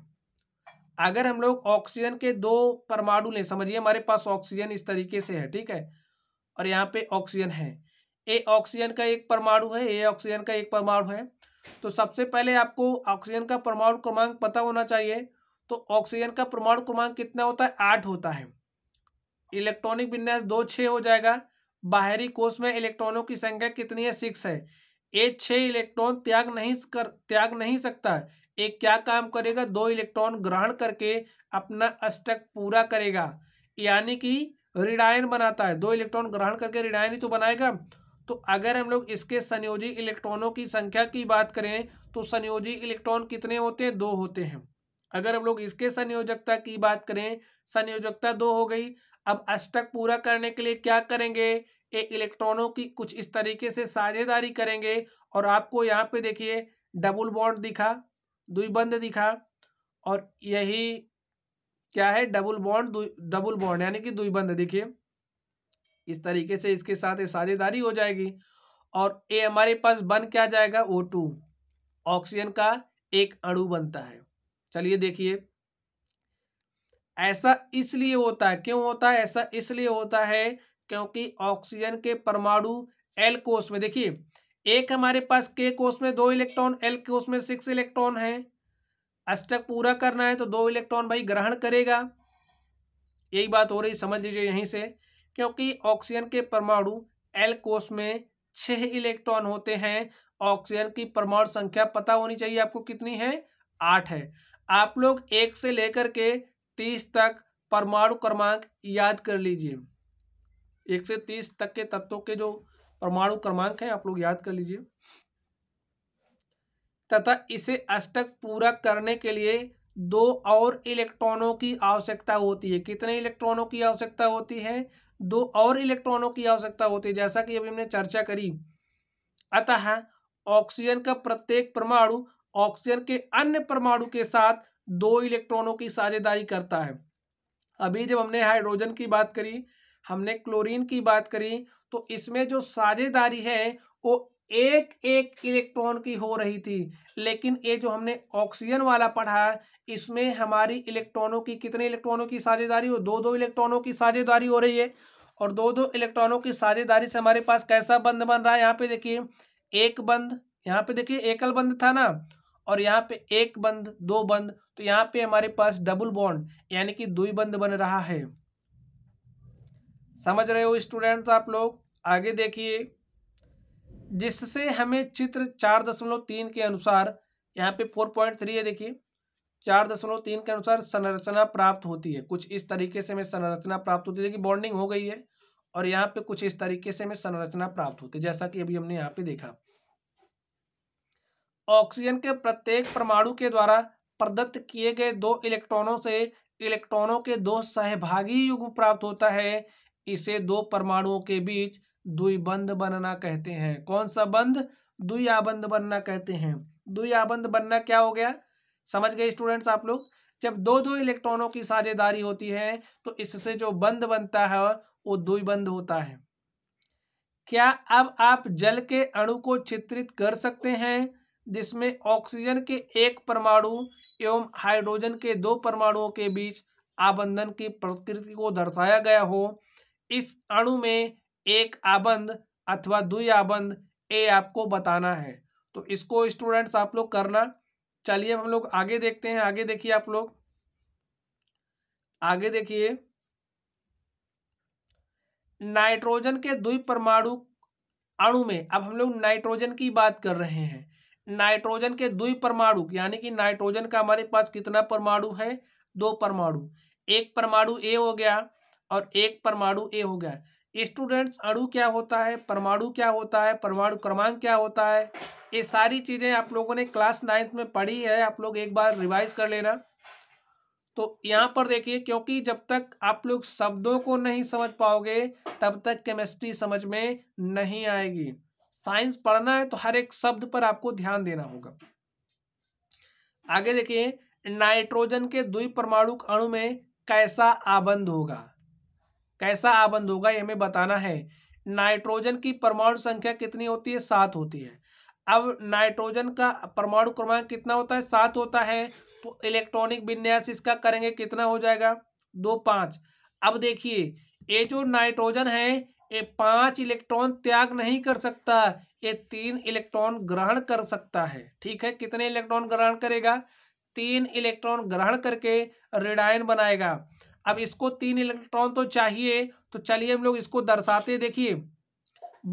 अगर हम लोग ऑक्सीजन के दो परमाणु लें समझिए हमारे पास ऑक्सीजन इस तरीके से है ठीक है और यहाँ पे ऑक्सीजन है ए ऑक्सीजन का एक परमाणु है ए ऑक्सीजन का एक परमाणु है तो सबसे पहले आपको ऑक्सीजन का परमाणु क्रमांक पता होना चाहिए तो ऑक्सीजन का परमाणु क्रमांक कितना होता है आठ होता है इलेक्ट्रॉनिक विन्यास दो छः हो जाएगा बाहरी कोष में इलेक्ट्रॉनों की संख्या कितनी है सिक्स है एक छः इलेक्ट्रॉन त्याग नहीं कर त्याग नहीं सकता एक क्या काम करेगा दो इलेक्ट्रॉन ग्रहण करके अपना अष्टक पूरा करेगा यानी कि ऋणायन बनाता है दो इलेक्ट्रॉन ग्रहण करके ऋणायन ही तो बनाएगा तो अगर हम लोग इसके संयोजी इलेक्ट्रॉनों की संख्या की बात करें तो संयोजी इलेक्ट्रॉन कितने होते हैं दो होते हैं अगर हम लोग इसके संयोजकता की बात करें संयोजकता दो हो गई अब अष्टक पूरा करने के लिए क्या करेंगे ये इलेक्ट्रॉनों की कुछ इस तरीके से साझेदारी करेंगे और आपको यहाँ पे देखिए डबल बॉन्ड दिखा द्विबंध दिखा और यही क्या है डबल बॉन्ड डबल बॉन्ड यानी कि द्विबंध देखिए इस तरीके से इसके साथ ये साझेदारी हो जाएगी और ए हमारे पास बन क्या जाएगा ओ टू ऑक्सीजन का एक अणु बनता है चलिए देखिए ऐसा इसलिए होता है क्यों होता है ऐसा इसलिए होता है क्योंकि ऑक्सीजन के परमाणु एल कोष में देखिए एक हमारे पास के कोष में दो इलेक्ट्रॉन एल कोष में सिक्स इलेक्ट्रॉन है अष्टक पूरा करना है तो दो इलेक्ट्रॉन भाई ग्रहण करेगा यही बात हो रही समझ लीजिए यहीं से क्योंकि ऑक्सीजन के परमाणु एल कोष में छह इलेक्ट्रॉन होते हैं ऑक्सीजन की परमाणु संख्या पता होनी चाहिए आपको कितनी है आठ है आप लोग एक से लेकर के तीस तक परमाणु क्रमांक याद कर लीजिए एक से तीस तक के तत्वों के जो परमाणु क्रमांक है आप लोग याद कर लीजिए तथा इसे अष्टक पूरा करने के लिए दो और इलेक्ट्रॉनों की आवश्यकता होती है कितने इलेक्ट्रॉनों की आवश्यकता होती है दो और इलेक्ट्रॉनों की आवश्यकता होती है जैसा कि अभी हमने चर्चा करी अतः ऑक्सीजन का प्रत्येक परमाणु ऑक्सीजन के अन्य परमाणु के साथ दो इलेक्ट्रॉनों की साझेदारी करता है अभी जब हमने हाइड्रोजन की बात करी हमने क्लोरीन की बात करी तो इसमें जो साझेदारी है वो एक एक इलेक्ट्रॉन की हो रही थी लेकिन ये जो हमने ऑक्सीजन वाला पढ़ा इसमें हमारी इलेक्ट्रॉनों की कितने इलेक्ट्रॉनों की साझेदारी हो दो दो इलेक्ट्रॉनों की साझेदारी हो रही है और दो दो इलेक्ट्रॉनों की साझेदारी से हमारे पास कैसा बंद बन रहा है यहाँ पे देखिए एक बंद यहाँ पे देखिए एकल बंद था ना और यहाँ पे एक बंद दो बंद तो यहाँ पे हमारे पास डबल बॉन्ड यानी कि दुई बंद बन रहा है समझ रहे हो स्टूडेंट्स आप लोग आगे देखिए जिससे हमें चित्र चार दशमलव तीन के अनुसार यहाँ पे फोर पॉइंट थ्री है देखिए चार दशमलव तीन के अनुसार संरचना प्राप्त होती है कुछ इस तरीके से हमें संरचना प्राप्त होती है कि बॉन्डिंग हो गई है और यहाँ पे कुछ इस तरीके से हमें संरचना प्राप्त होती है जैसा कि अभी हमने यहाँ पे देखा ऑक्सीजन के प्रत्येक परमाणु के द्वारा प्रदत्त किए गए दो इलेक्ट्रॉनों से इलेक्ट्रॉनों के दो सहभागी युग प्राप्त होता है इसे दो परमाणुओं के बीच द्विबंध बनना कहते हैं कौन सा बंध द्वियाबंध बनना कहते हैं द्वियाबंध बनना क्या हो गया समझ गए स्टूडेंट्स आप लोग जब दो दो इलेक्ट्रॉनों की साझेदारी होती है तो इससे जो बंद बनता है वो द्विबंध होता है क्या अब आप जल के अणु को चित्रित कर सकते हैं जिसमें ऑक्सीजन के एक परमाणु एवं हाइड्रोजन के दो परमाणुओं के बीच आबंधन की प्रकृति को दर्शाया गया हो इस अणु में एक आबंध अथवा दुई आबंध ये आपको बताना है तो इसको स्टूडेंट्स आप लोग करना चलिए हम लोग आगे देखते हैं आगे देखिए आप लोग आगे देखिए नाइट्रोजन के द्वि परमाणु अणु में अब हम लोग नाइट्रोजन की बात कर रहे हैं नाइट्रोजन के द्वि परमाणु यानी कि नाइट्रोजन का हमारे पास कितना परमाणु है दो परमाणु एक परमाणु ए हो गया और एक परमाणु ए हो गया स्टूडेंट्स अणु क्या होता है परमाणु क्या होता है परमाणु क्रमांक क्या होता है ये सारी चीज़ें आप लोगों ने क्लास नाइन्थ में पढ़ी है आप लोग एक बार रिवाइज कर लेना तो यहाँ पर देखिए क्योंकि जब तक आप लोग शब्दों को नहीं समझ पाओगे तब तक केमिस्ट्री समझ में नहीं आएगी साइंस पढ़ना है तो हर एक शब्द पर आपको ध्यान देना होगा आगे देखिए नाइट्रोजन के द्वि परमाणु अणु में कैसा आबंध होगा कैसा आबंद होगा ये हमें बताना है नाइट्रोजन की परमाणु संख्या कितनी होती है सात होती है अब नाइट्रोजन का परमाणु क्रमांक कितना होता है सात होता है तो इलेक्ट्रॉनिक विन्यास इसका करेंगे कितना हो जाएगा दो पाँच अब देखिए ये जो नाइट्रोजन है ये पांच इलेक्ट्रॉन त्याग नहीं कर सकता ये तीन इलेक्ट्रॉन ग्रहण कर सकता है ठीक है कितने इलेक्ट्रॉन ग्रहण करेगा तीन इलेक्ट्रॉन ग्रहण करके रिडायन बनाएगा अब इसको तीन इलेक्ट्रॉन तो चाहिए तो चलिए हम लोग इसको दर्शाते देखिए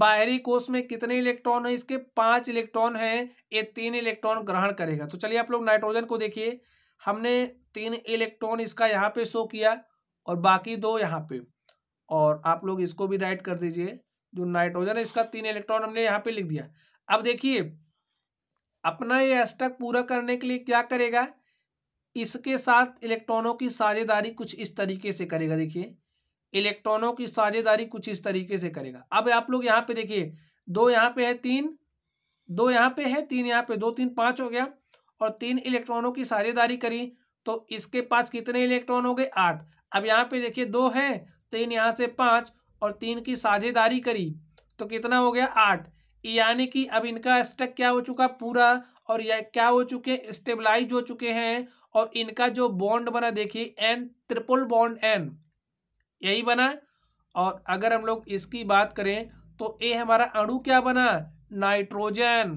बाहरी कोष में कितने इलेक्ट्रॉन है इसके पांच इलेक्ट्रॉन है ये तीन इलेक्ट्रॉन ग्रहण करेगा तो चलिए आप लोग नाइट्रोजन को देखिए हमने तीन इलेक्ट्रॉन इसका यहाँ पे शो किया और बाकी दो यहाँ पे और आप लोग इसको भी राइट कर दीजिए जो नाइट्रोजन है इसका तीन इलेक्ट्रॉन हमने यहाँ पे लिख दिया अब देखिए अपना ये अष्टक पूरा करने के लिए क्या करेगा इसके साथ इलेक्ट्रॉनों की साझेदारी कुछ इस तरीके से करेगा देखिए इलेक्ट्रॉनों की साझेदारी कुछ इस तरीके से करेगा अब आप लोग यहाँ पे देखिए दो यहाँ पे है तीन दो यहाँ पे है तीन यहाँ पे दो तीन पांच हो गया और तीन इलेक्ट्रॉनों की साझेदारी करी तो इसके पास कितने इलेक्ट्रॉन हो गए आठ अब यहाँ पे देखिए दो है तीन यहाँ से पांच और तीन की साझेदारी करी तो कितना हो गया आठ यानी कि अब इनका स्टक क्या हो चुका पूरा और यह क्या हो चुके हैं स्टेबलाइज हो चुके हैं और इनका जो बॉन्ड बना देखिए एन ट्रिपल बॉन्ड एन यही बना और अगर हम लोग इसकी बात करें तो ए हमारा अणु क्या बना नाइट्रोजन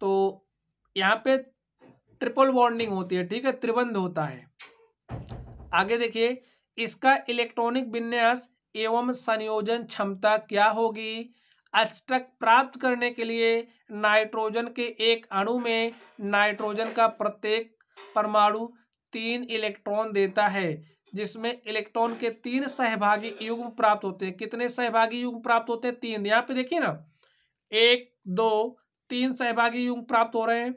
तो यहाँ पे ट्रिपल बॉन्डिंग होती है ठीक है त्रिबंध होता है आगे देखिए इसका इलेक्ट्रॉनिक विन्यास एवं संयोजन क्षमता क्या होगी अष्टक प्राप्त करने के लिए नाइट्रोजन के एक अणु में नाइट्रोजन का प्रत्येक परमाणु तीन इलेक्ट्रॉन देता है जिसमें इलेक्ट्रॉन के तीन सहभागी युग्म प्राप्त होते हैं कितने सहभागी युग्म प्राप्त होते हैं तीन यहाँ पे देखिए ना एक दो तीन सहभागी युग्म प्राप्त हो रहे हैं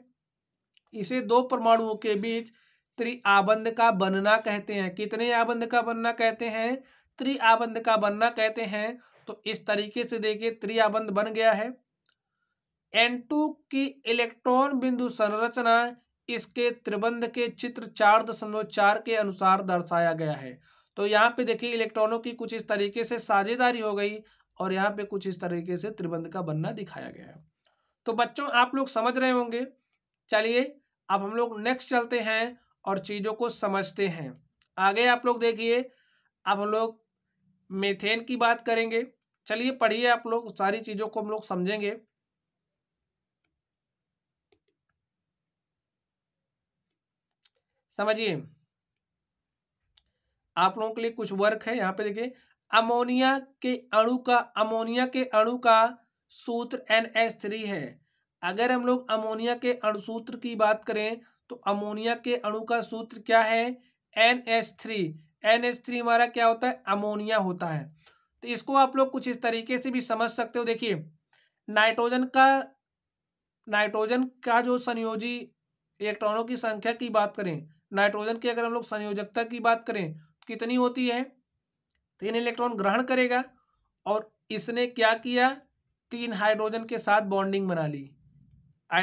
इसे दो परमाणुओं के बीच त्रिआबंध का बनना कहते हैं कितने आबंध का बनना कहते हैं त्रिआबंध का बनना कहते हैं तो इस तरीके से देखिए त्रियाबंध बन गया है N2 की इलेक्ट्रॉन बिंदु संरचना इसके त्रिबंध के चित्र चार दशमलव चार के अनुसार दर्शाया गया है तो यहाँ पे देखिए इलेक्ट्रॉनों की कुछ इस तरीके से साझेदारी हो गई और यहाँ पे कुछ इस तरीके से त्रिबंध का बनना दिखाया गया है तो बच्चों आप लोग समझ रहे होंगे चलिए अब हम लोग नेक्स्ट चलते हैं और चीज़ों को समझते हैं आगे आप लोग देखिए अब हम लोग मेथेन की बात करेंगे चलिए पढ़िए आप लोग सारी चीजों को हम लोग समझेंगे समझिए आप लोगों के लिए कुछ वर्क है यहां पे देखिए अमोनिया के अणु का अमोनिया के अणु का सूत्र थ्री है अगर हम लोग अमोनिया के अणुसूत्र की बात करें तो अमोनिया के अणु का सूत्र क्या है NH3 थ्री हमारा क्या होता है अमोनिया होता है तो इसको आप लोग कुछ इस तरीके से भी समझ सकते हो देखिए नाइट्रोजन का नाइट्रोजन का जो संयोजी इलेक्ट्रॉनों की संख्या की बात करें नाइट्रोजन की अगर हम लोग संयोजकता की बात करें तो कितनी होती है तीन तो इलेक्ट्रॉन ग्रहण करेगा और इसने क्या किया तीन हाइड्रोजन के साथ बॉन्डिंग बना ली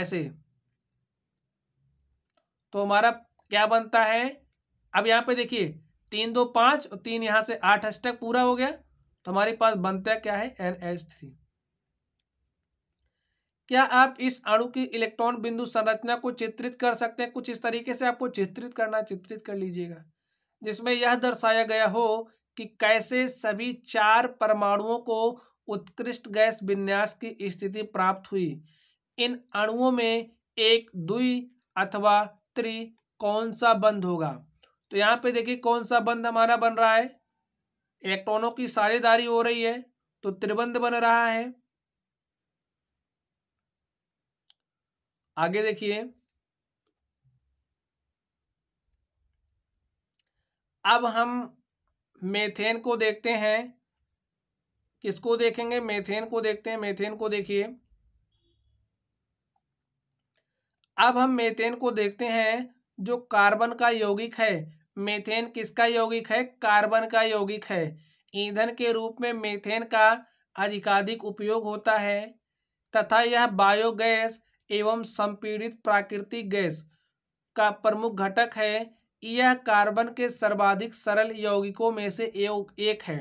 ऐसे तो हमारा क्या बनता है अब यहां पे देखिए तीन दो पांच और तीन यहां से आठ अष्टक पूरा हो गया तो हमारे पास बनता क्या है एन एच थ्री क्या आप इस अणु की इलेक्ट्रॉन बिंदु संरचना को चित्रित कर सकते हैं कुछ इस तरीके से आपको चित्रित करना चित्रित कर लीजिएगा जिसमें यह दर्शाया गया हो कि कैसे सभी चार परमाणुओं को उत्कृष्ट गैस विन्यास की स्थिति प्राप्त हुई इन अणुओं में एक दुई अथवा त्रि कौन सा बंद होगा तो यहाँ पे देखिए कौन सा बंद हमारा बन रहा है इलेक्ट्रॉनों की साझेदारी हो रही है तो त्रिबंध बन रहा है आगे देखिए अब हम मेथेन को देखते हैं किसको देखेंगे मेथेन को देखते हैं मेथेन को देखिए अब हम मेथेन को देखते हैं जो कार्बन का यौगिक है मेथेन किसका यौगिक है कार्बन का यौगिक है ईंधन के रूप में मेथेन का अधिकाधिक उपयोग होता है तथा यह बायोगैस एवं संपीड़ित प्राकृतिक गैस का प्रमुख घटक है यह कार्बन के सर्वाधिक सरल यौगिकों में से एक है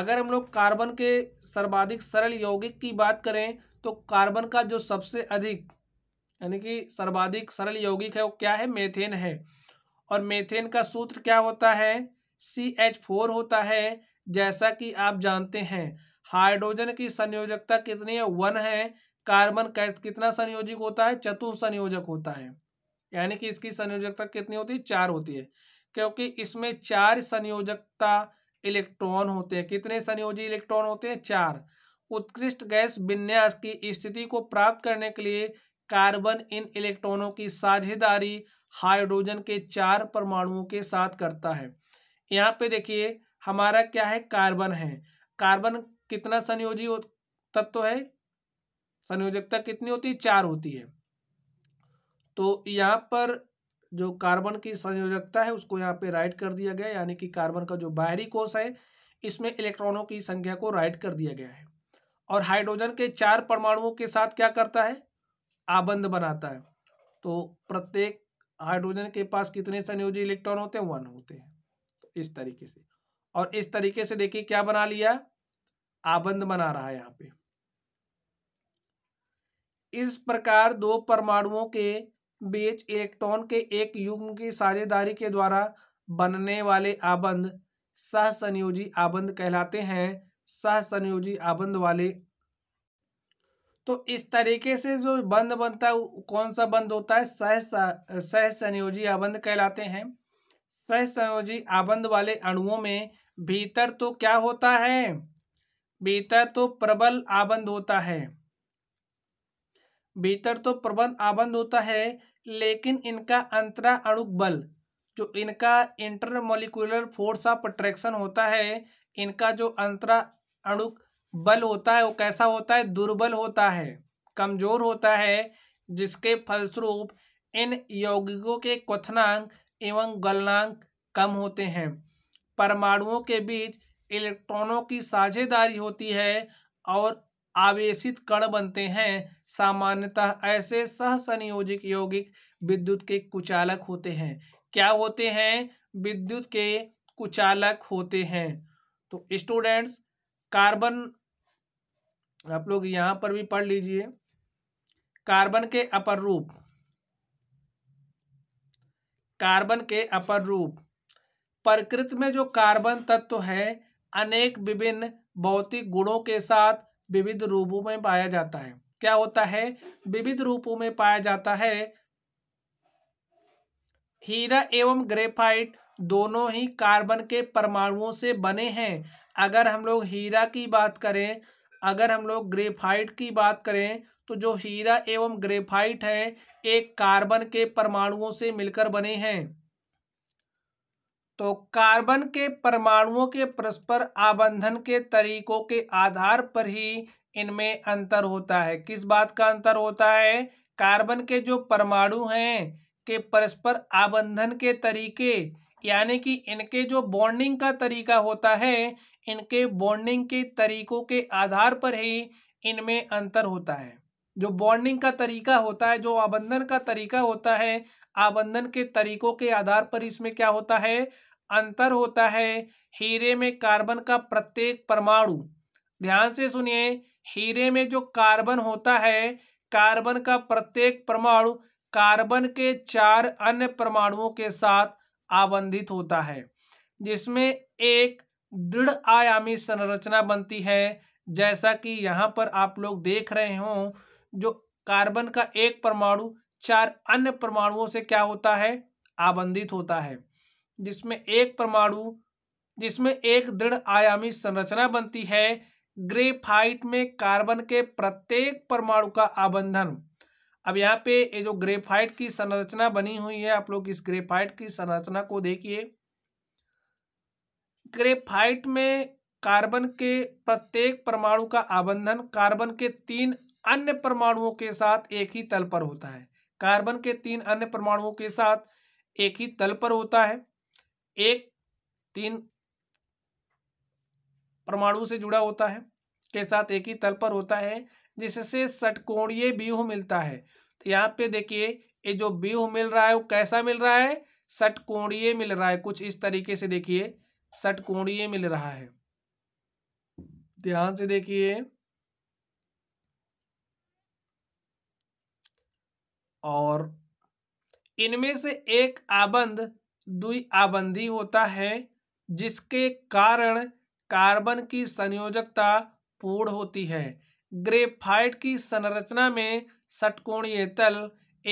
अगर हम लोग कार्बन के सर्वाधिक सरल यौगिक की बात करें तो कार्बन का जो सबसे अधिक यानी कि सर्वाधिक सरल यौगिक है वो क्या है मेथेन है और मेथेन का सूत्र क्या होता है सी एच फोर होता है जैसा कि आप जानते हैं हाइड्रोजन की संयोजकता कितनी है वन है कार्बन कितना संयोजक होता है चतुर्संयोजक होता है यानी कि इसकी संयोजकता कितनी होती है चार होती है क्योंकि इसमें चार संयोजकता इलेक्ट्रॉन होते हैं कितने संयोजी इलेक्ट्रॉन होते हैं चार उत्कृष्ट गैस विन्यास की स्थिति को प्राप्त करने के लिए कार्बन इन इलेक्ट्रॉनों की साझेदारी हाइड्रोजन के चार परमाणुओं के साथ करता है यहाँ पे देखिए हमारा क्या है कार्बन है कार्बन कितना संयोजी तत्व है संयोजकता कितनी होती है चार होती है तो यहाँ पर जो कार्बन की संयोजकता है उसको यहाँ पे राइट कर दिया गया यानी कि कार्बन का जो बाहरी कोष है इसमें इलेक्ट्रॉनों की संख्या को राइट कर दिया गया है और हाइड्रोजन के चार परमाणुओं के साथ क्या करता है आबंध बनाता है तो प्रत्येक हाइड्रोजन के पास कितने संयोजी इलेक्ट्रॉन होते हैं वन होते हैं तो इस तरीके से और इस तरीके से देखिए क्या बना लिया आबंध बना रहा है यहाँ पे इस प्रकार दो परमाणुओं के बीच इलेक्ट्रॉन के एक युग्म की साझेदारी के द्वारा बनने वाले आबंध सहसंयोजी आबंध कहलाते हैं सहसंयोजी आबंध वाले तो इस तरीके से जो बंद बनता है कौन सा बंद होता है सह सह संयोजी आबंध कहलाते हैं सह संयोजी आबंध वाले अणुओं में भीतर तो क्या होता है भीतर तो प्रबल आबंध होता है भीतर तो प्रबल आबंध होता है लेकिन इनका अंतरा अणुक बल जो इनका इंटरमोलिकुलर फोर्स ऑफ अट्रैक्शन होता है इनका जो अंतरा अणुक बल होता है वो कैसा होता है दुर्बल होता है कमजोर होता है जिसके फलस्वरूप इन यौगिकों के क्वनांक एवं गलनांक कम होते हैं परमाणुओं के बीच इलेक्ट्रॉनों की साझेदारी होती है और आवेशित कण बनते हैं सामान्यतः ऐसे सहसंयोजिक यौगिक विद्युत के कुचालक होते हैं क्या होते हैं विद्युत के कुचालक होते हैं तो स्टूडेंट्स कार्बन आप लोग यहां पर भी पढ़ लीजिए कार्बन के अपर रूप कार्बन के अपर रूप प्रकृति में जो कार्बन तत्व है अनेक विभिन्न भौतिक गुणों के साथ विविध रूपों में पाया जाता है क्या होता है विविध रूपों में पाया जाता है हीरा एवं ग्रेफाइट दोनों ही कार्बन के परमाणुओं से बने हैं अगर हम लोग हीरा की बात करें अगर हम लोग ग्रेफाइट की बात करें तो जो हीरा एवं ग्रेफाइट है एक कार्बन के परमाणुओं से मिलकर बने हैं तो कार्बन के परमाणुओं के परस्पर आबंधन के तरीकों के आधार पर ही इनमें अंतर होता है किस बात का अंतर होता है कार्बन के जो परमाणु हैं के परस्पर आबंधन के तरीके यानी कि इनके जो बॉन्डिंग का तरीका होता है इनके बॉन्डिंग के तरीकों के आधार पर ही इनमें अंतर होता है जो बॉन्डिंग का तरीका होता है जो आबंधन का तरीका होता है आबंधन के तरीकों के आधार पर इसमें क्या होता है अंतर होता है हीरे में कार्बन का प्रत्येक परमाणु ध्यान से सुनिए हीरे में जो कार्बन होता है कार्बन का प्रत्येक परमाणु कार्बन के चार अन्य परमाणुओं के साथ आबंधित होता है जिसमें एक दृढ़ आयामी संरचना बनती है जैसा कि यहाँ पर आप लोग देख रहे हो जो कार्बन का एक परमाणु चार अन्य परमाणुओं से क्या होता है आबंधित होता है जिसमें एक परमाणु जिसमें एक दृढ़ आयामी संरचना बनती है ग्रेफाइट में कार्बन के प्रत्येक परमाणु का आबंधन अब यहाँ पे ये जो ग्रेफाइट की संरचना बनी हुई है आप लोग इस ग्रेफाइट की संरचना को देखिए ग्रेफाइट में कार्बन के प्रत्येक परमाणु का आबंधन कार्बन के तीन अन्य परमाणुओं के साथ एक ही तल पर होता है कार्बन के तीन अन्य परमाणुओं के साथ एक ही तल पर होता है एक तीन परमाणु से जुड़ा होता है के साथ एक ही तल पर होता है जिससे षटकोणीय व्यूह मिलता है तो यहाँ पे देखिए ये जो व्यूह मिल रहा है वो कैसा मिल रहा है षटकोणीय मिल रहा है कुछ इस तरीके से देखिए षटकोणीय मिल रहा है ध्यान से देखिए और इनमें से एक आबंध द्वि आबंधी होता है जिसके कारण कार्बन की संयोजकता पूर्ण होती है ग्रेफाइट की संरचना में षटकोणीय तल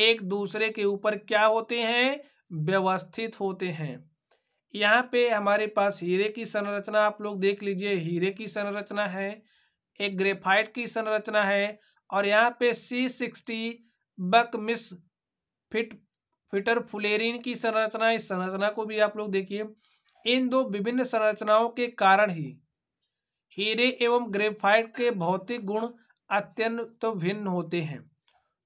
एक दूसरे के ऊपर क्या होते हैं व्यवस्थित होते हैं यहाँ पे हमारे पास हीरे की संरचना आप लोग देख लीजिए हीरे की संरचना है एक ग्रेफाइट की संरचना है और यहाँ पे C sixty buckminster fullerene की संरचना इस संरचना को भी आप लोग देखिए इन दो विभिन्न संरचनाओं के कारण ही हीरे एवं ग्रेफाइट के भौतिक गुण अत्यंत तो भिन्न होते हैं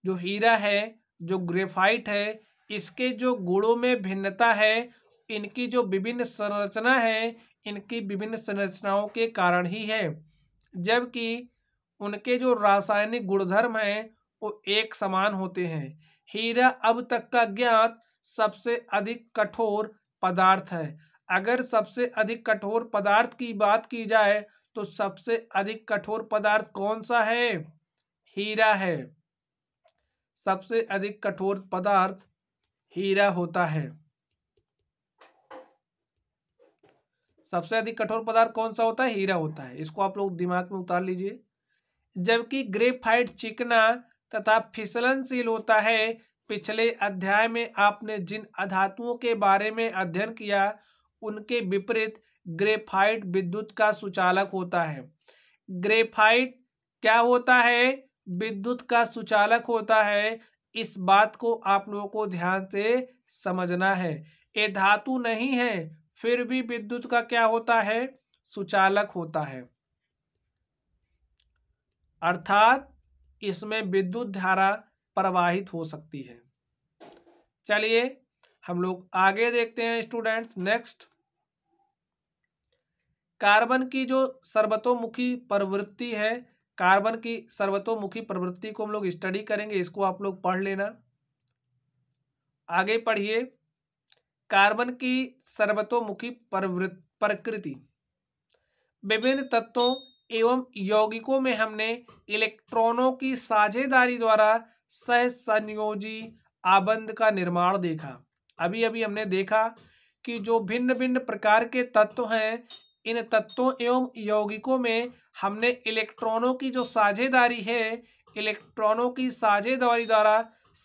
जो हीरा है जो ग्रेफाइट है इसके जो गुणों में भिन्नता है इनकी जो विभिन्न संरचना है इनकी विभिन्न संरचनाओं के कारण ही है जबकि उनके जो रासायनिक गुणधर्म हैं वो एक समान होते हैं हीरा अब तक का ज्ञात सबसे अधिक कठोर पदार्थ है अगर सबसे अधिक कठोर पदार्थ की बात की जाए तो सबसे अधिक कठोर पदार्थ कौन सा है हीरा है सबसे अधिक कठोर पदार्थ हीरा होता है सबसे अधिक कठोर पदार्थ कौन सा होता है हीरा होता है इसको आप लोग दिमाग में उतार लीजिए जबकि ग्रेफाइट चिकना तथा फिसलनशील होता है पिछले अध्याय में आपने जिन अधातुओं के बारे में अध्ययन किया उनके विपरीत ग्रेफाइट विद्युत का सुचालक होता है ग्रेफाइट क्या होता है विद्युत का सुचालक होता है इस बात को आप लोगों को ध्यान से समझना है ये धातु नहीं है फिर भी विद्युत का क्या होता है सुचालक होता है अर्थात इसमें विद्युत धारा प्रवाहित हो सकती है चलिए हम लोग आगे देखते हैं स्टूडेंट नेक्स्ट कार्बन की जो सर्वतोमुखी प्रवृत्ति है कार्बन की सर्वतोमुखी प्रवृत्ति को हम लोग स्टडी करेंगे इसको आप लोग पढ़ लेना आगे पढ़िए कार्बन की सर्वतोमुखी प्रकृति विभिन्न तत्वों एवं यौगिकों में हमने इलेक्ट्रॉनों की साझेदारी द्वारा सहसंयोजी आबंध का निर्माण देखा अभी अभी हमने देखा कि जो भिन्न भिन्न प्रकार के तत्व हैं इन तत्वों एवं यौगिकों में हमने इलेक्ट्रॉनों की जो साझेदारी है इलेक्ट्रॉनों की साझेदारी द्वारा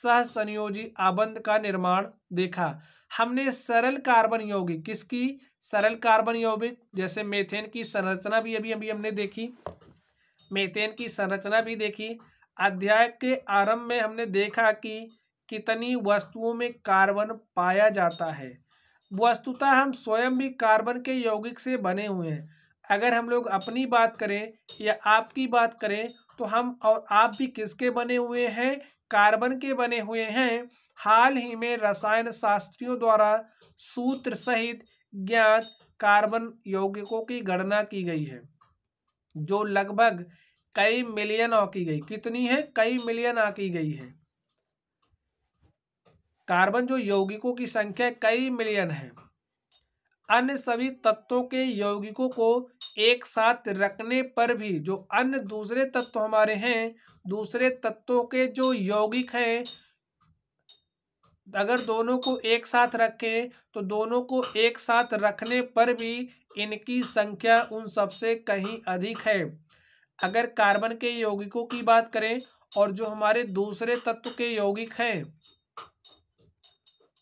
सहसंयोजी आबंध का निर्माण देखा हमने सरल कार्बन यौगिक किसकी सरल कार्बन यौगिक जैसे मेथेन की संरचना भी अभी अभी हमने देखी मेथेन की संरचना भी देखी अध्याय के आरंभ में हमने देखा कि कितनी वस्तुओं में कार्बन पाया जाता है वस्तुतः हम स्वयं भी कार्बन के यौगिक से बने हुए हैं अगर हम लोग अपनी बात करें या आपकी बात करें तो हम और आप भी किसके बने हुए हैं कार्बन के बने हुए हैं हाल ही में रसायन शास्त्रियों द्वारा सूत्र सहित ज्ञात कार्बन यौगिकों की गणना की गई है जो लगभग कई मिलियन की गई कितनी है कई मिलियन आकी गई है कार्बन जो यौगिकों की संख्या कई मिलियन है अन्य सभी तत्वों के यौगिकों को एक साथ रखने पर भी जो अन्य दूसरे तत्व हमारे हैं दूसरे तत्वों के जो यौगिक हैं अगर दोनों को एक साथ रखें तो दोनों को एक साथ रखने पर भी इनकी संख्या उन सबसे कहीं अधिक है अगर कार्बन के यौगिकों की बात करें और जो हमारे दूसरे तत्व के यौगिक हैं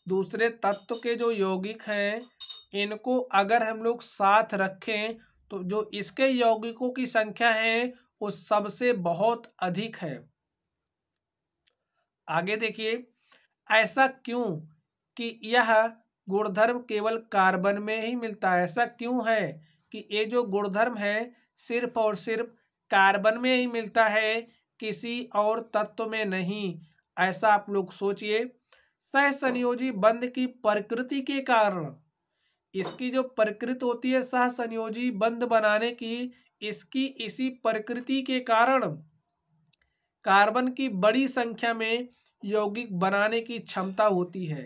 दूसरे तत्व के जो यौगिक हैं इनको अगर हम लोग साथ रखें तो जो इसके यौगिकों की संख्या है वो सबसे बहुत अधिक है आगे देखिए ऐसा क्यों कि यह गुणधर्म केवल कार्बन में ही मिलता है ऐसा क्यों है कि ये जो गुणधर्म है सिर्फ और सिर्फ कार्बन में ही मिलता है किसी और तत्व में नहीं ऐसा आप लोग सोचिए सहसंयोजी बंध की प्रकृति के कारण इसकी जो प्रकृति होती है सहसंयोजी बंध बनाने की इसकी इसी प्रकृति के कारण कार्बन की बड़ी संख्या में यौगिक बनाने की क्षमता होती है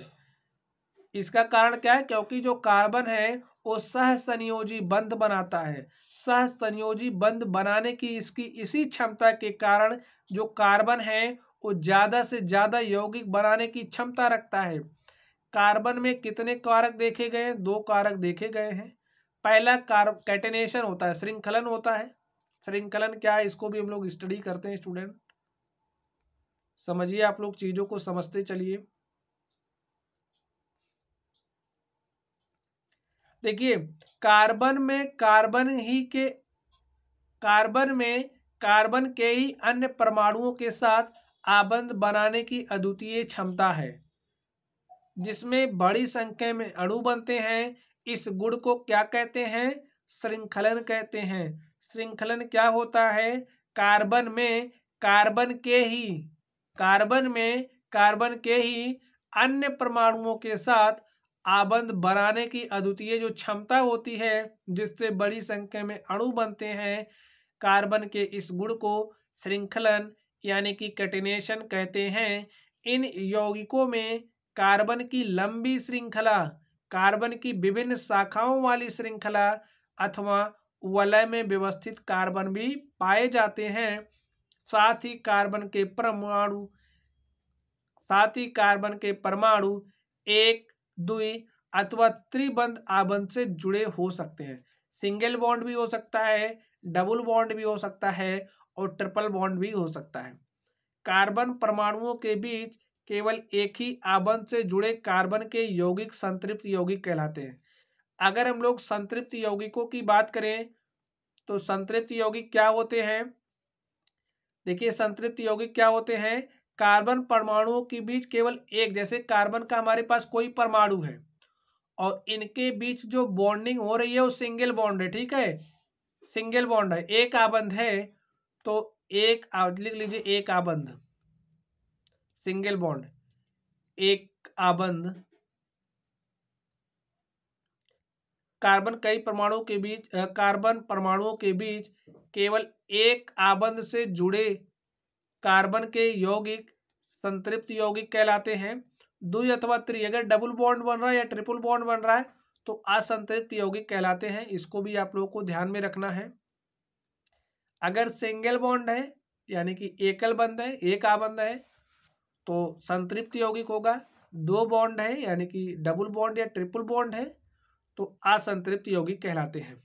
इसका कारण क्या है क्योंकि जो कार्बन है वो सहसंयोजी बंध बनाता है सहसंयोजी बंध बनाने की इसकी इसी क्षमता के कारण जो कार्बन है वो ज़्यादा से ज़्यादा यौगिक बनाने की क्षमता रखता है कार्बन में कितने कारक देखे गए हैं दो कारक देखे गए हैं पहला कार कैटेनेशन होता है श्रृंखलन होता है श्रृंखलन क्या है इसको भी हम लोग स्टडी करते हैं स्टूडेंट समझिए आप लोग चीज़ों को समझते चलिए देखिए कार्बन में कार्बन ही के कार्बन में कार्बन के ही अन्य परमाणुओं के साथ आबंध बनाने की अद्वितीय क्षमता है जिसमें बड़ी संख्या में अणु बनते हैं इस गुण को क्या कहते हैं श्रृंखलन कहते हैं श्रृंखलन क्या होता है कार्बन में कार्बन के ही कार्बन में कार्बन के ही अन्य परमाणुओं के साथ आबंध बनाने की अद्वितीय जो क्षमता होती है जिससे बड़ी संख्या में अणु बनते हैं कार्बन के इस गुण को श्रृंखलन यानी कि कटिनेशन कहते हैं इन यौगिकों में कार्बन की लंबी श्रृंखला कार्बन की विभिन्न शाखाओं वाली श्रृंखला अथवा वलय में व्यवस्थित कार्बन भी पाए जाते हैं साथ ही कार्बन के परमाणु साथ ही कार्बन के परमाणु एक दुई अथवा त्रिबंध आबंध से जुड़े हो सकते हैं सिंगल बॉन्ड भी हो सकता है डबल बॉन्ड भी हो सकता है और ट्रिपल बॉन्ड भी हो सकता है कार्बन परमाणुओं के बीच केवल एक ही आबंध से जुड़े कार्बन के यौगिक संतृप्त यौगिक कहलाते हैं अगर हम लोग संतृप्त यौगिकों की बात करें तो संतृप्त यौगिक क्या होते हैं देखिए संतृप्त यौगिक क्या होते हैं कार्बन परमाणुओं के बीच केवल एक जैसे कार्बन का हमारे पास कोई परमाणु है और इनके बीच जो बॉन्डिंग हो रही है वो सिंगल बॉन्ड है ठीक है सिंगल बॉन्ड है एक आबंध है तो एक लिख लीजिए एक आबंध सिंगल बॉन्ड एक आबंध कार्बन कई परमाणुओं के बीच कार्बन परमाणुओं के बीच केवल एक आबंध से जुड़े कार्बन के यौगिक संतृप्त यौगिक कहलाते हैं दो अथवा त्रि अगर डबल बॉन्ड बन रहा है या ट्रिपल बॉन्ड बन रहा है तो असंतृप्त यौगिक कहलाते हैं इसको भी आप लोगों को ध्यान में रखना है अगर सिंगल बॉन्ड है यानी कि एकल बंद है एक आबंद है तो संतृप्त यौगिक होगा दो बॉन्ड है यानी कि डबल बॉन्ड या ट्रिपल बॉन्ड है तो असंतृप्त यौगिक कहलाते हैं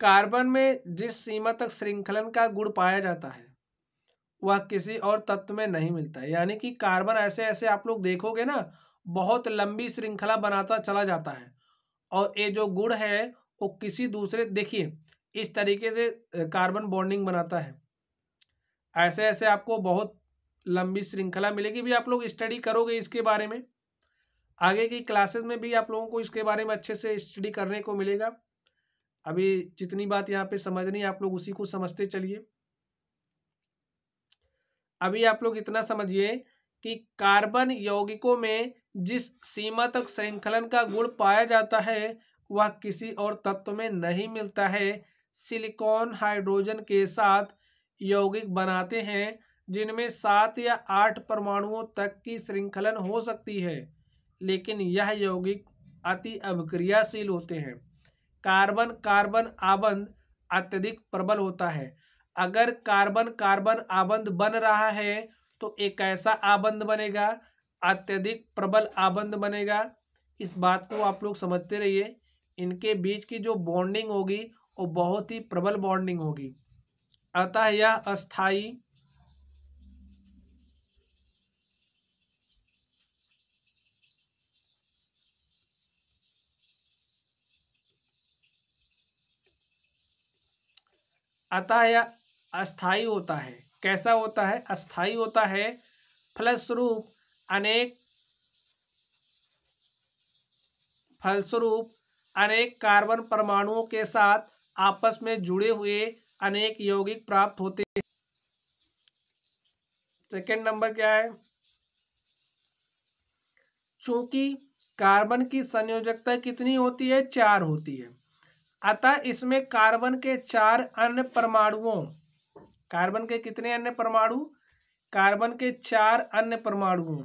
कार्बन में जिस सीमा तक श्रृंखलन का गुण पाया जाता है वह किसी और तत्व में नहीं मिलता है यानी कि कार्बन ऐसे ऐसे आप लोग देखोगे ना बहुत लंबी श्रृंखला बनाता चला जाता है और ये जो गुण है वो किसी दूसरे देखिए इस तरीके से कार्बन बॉन्डिंग बनाता है ऐसे ऐसे आपको बहुत लंबी श्रृंखला मिलेगी भी आप लोग स्टडी करोगे इसके बारे में आगे की क्लासेस में भी आप लोगों को इसके बारे में अच्छे से स्टडी करने को मिलेगा अभी जितनी बात यहाँ पे रही है आप लोग उसी को समझते चलिए अभी आप लोग इतना समझिए कि कार्बन यौगिकों में जिस सीमा तक श्रृंखलन का गुण पाया जाता है वह किसी और तत्व में नहीं मिलता है सिलिकॉन हाइड्रोजन के साथ यौगिक बनाते हैं जिनमें सात या आठ परमाणुओं तक की श्रृंखलन हो सकती है लेकिन यह यौगिक अति अभिक्रियाशील होते हैं कार्बन कार्बन आबंध अत्यधिक प्रबल होता है अगर कार्बन कार्बन आबंध बन रहा है तो एक ऐसा आबंध बनेगा अत्यधिक प्रबल आबंध बनेगा इस बात को आप लोग समझते रहिए इनके बीच की जो बॉन्डिंग होगी वो बहुत ही प्रबल बॉन्डिंग होगी अतः यह अस्थाई अतः यह अस्थाई होता है कैसा होता है अस्थाई होता है फलस्वरूप अनेक फलस्वरूप अनेक कार्बन परमाणुओं के साथ आपस में जुड़े हुए अनेक यौगिक प्राप्त होते हैं सेकेंड नंबर क्या है चूंकि कार्बन की संयोजकता कितनी होती है चार होती है अतः इसमें कार्बन के चार अन्य परमाणुओं कार्बन के कितने अन्य परमाणु कार्बन के चार अन्य परमाणुओं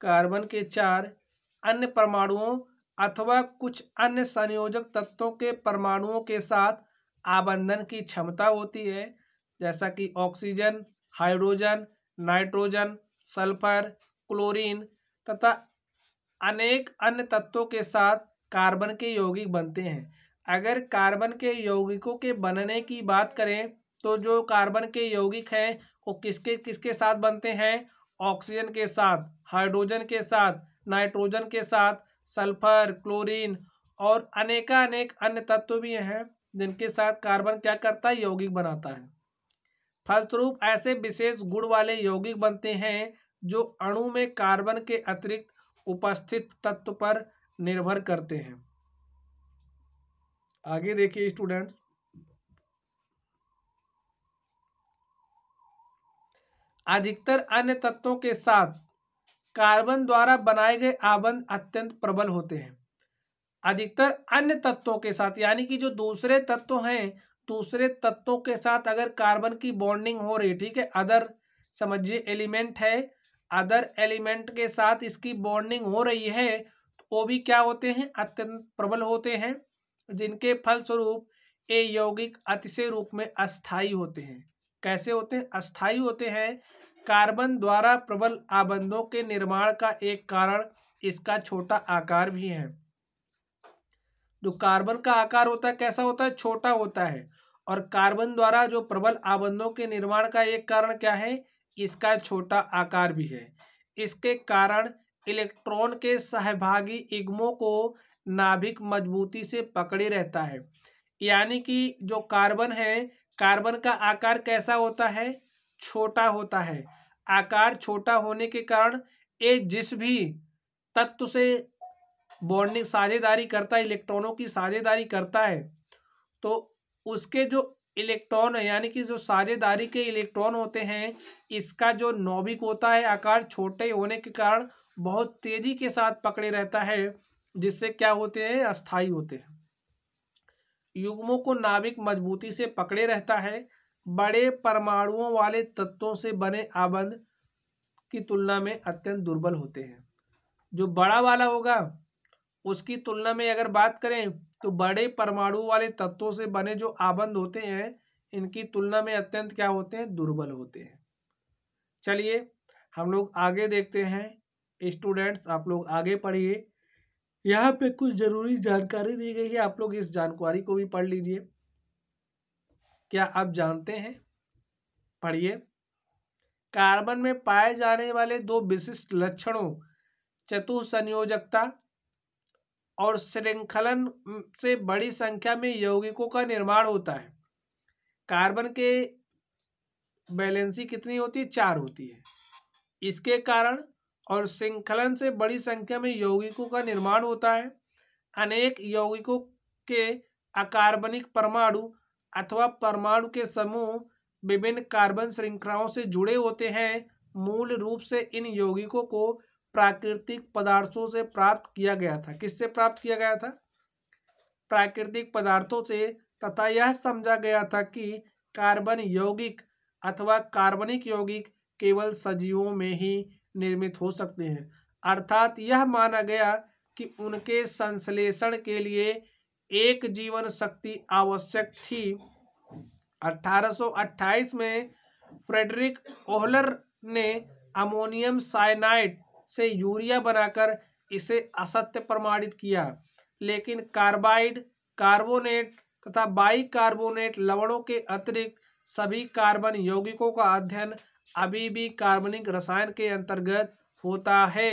कार्बन के चार अन्य परमाणुओं अथवा कुछ अन्य संयोजक तत्वों के परमाणुओं के साथ आबंधन की क्षमता होती है जैसा कि oxygen hydrogen nitrogen sulphur chlorine तथा अनेक अन्य तत्वों के साथ कार्बन के यौगिक बनते हैं अगर कार्बन के यौगिकों के बनने की बात करें तो जो कार्बन के यौगिक हैं वो किसके किसके साथ बनते हैं ऑक्सीजन के साथ हाइड्रोजन के साथ नाइट्रोजन के साथ सल्फर क्लोरीन और अनेकानेक अन्य तत्व भी हैं जिनके साथ कार्बन क्या करता है यौगिक बनाता है फलस्वरूप ऐसे विशेष गुण वाले यौगिक बनते हैं जो अणु में कार्बन के अतिरिक्त उपस्थित तत्व पर निर्भर करते हैं आगे देखिए स्टूडेंट अधिकतर अन्य तत्वों के साथ कार्बन द्वारा बनाए गए आबंध अत्यंत प्रबल होते हैं अधिकतर अन्य तत्वों के साथ यानी कि जो दूसरे तत्व हैं दूसरे तत्वों के साथ अगर कार्बन की बॉन्डिंग हो रही ठीक है अदर समझिए एलिमेंट है अदर एलिमेंट के साथ इसकी बॉन्डिंग हो रही है तो वो भी क्या होते हैं अत्यंत प्रबल होते हैं जिनके फलस्वरूप ये यौगिक अतिशय रूप में अस्थाई होते हैं कैसे होते हैं अस्थाई होते हैं कार्बन द्वारा प्रबल आबंधों के निर्माण का एक कारण इसका छोटा आकार भी है जो कार्बन का आकार होता है कैसा होता है छोटा होता है और कार्बन द्वारा जो प्रबल आबंधों के निर्माण का एक कारण क्या है इसका छोटा आकार भी है इसके कारण इलेक्ट्रॉन के सहभागी इग्मों को नाभिक मजबूती से पकड़े रहता है यानी कि जो कार्बन है कार्बन का आकार कैसा होता है छोटा होता है आकार छोटा होने के कारण ये जिस भी तत्व से बॉन्डिंग साझेदारी करता है इलेक्ट्रॉनों की साझेदारी करता है तो उसके जो इलेक्ट्रॉन यानी कि जो साझेदारी के इलेक्ट्रॉन होते हैं इसका जो नौबिक होता है आकार छोटे होने के कारण बहुत तेजी के साथ पकड़े रहता है जिससे क्या होते हैं अस्थाई होते हैं युग्मों को नाभिक मजबूती से पकड़े रहता है बड़े परमाणुओं वाले तत्वों से बने आबंध की तुलना में अत्यंत दुर्बल होते हैं जो बड़ा वाला होगा उसकी तुलना में अगर बात करें तो बड़े परमाणु वाले तत्वों से बने जो आबंध होते हैं इनकी तुलना में अत्यंत क्या होते हैं दुर्बल होते हैं चलिए हम लोग आगे देखते हैं स्टूडेंट्स आप लोग आगे पढ़िए यहाँ पे कुछ ज़रूरी जानकारी दी गई है आप लोग इस जानकारी को भी पढ़ लीजिए क्या आप जानते हैं पढ़िए कार्बन में पाए जाने वाले दो विशिष्ट लक्षणों चतुसंयोजकता और श्रृंखलन से बड़ी संख्या में यौगिकों का निर्माण होता है कार्बन के बैलेंसी कितनी होती है चार होती है इसके कारण और श्रृंखलन से बड़ी संख्या में यौगिकों का निर्माण होता है अनेक यौगिकों के अकार्बनिक परमाणु अथवा परमाणु के समूह विभिन्न कार्बन श्रृंखलाओं से जुड़े होते हैं मूल रूप से इन यौगिकों को प्राकृतिक पदार्थों से प्राप्त किया गया था किससे प्राप्त किया गया था प्राकृतिक पदार्थों से तथा यह समझा गया था कि कार्बन यौगिक अथवा कार्बनिक यौगिक केवल सजीवों में ही निर्मित हो सकते हैं अर्थात यह माना गया कि उनके संश्लेषण के लिए एक जीवन शक्ति आवश्यक थी 1828 में फ्रेडरिक ओहलर ने अमोनियम साइनाइड से यूरिया बनाकर इसे असत्य प्रमाणित किया लेकिन कार्बाइड कार्बोनेट तथा बाई कार्बोनेट लवणों के अतिरिक्त सभी कार्बन यौगिकों का अध्ययन अभी भी कार्बनिक रसायन के अंतर्गत होता है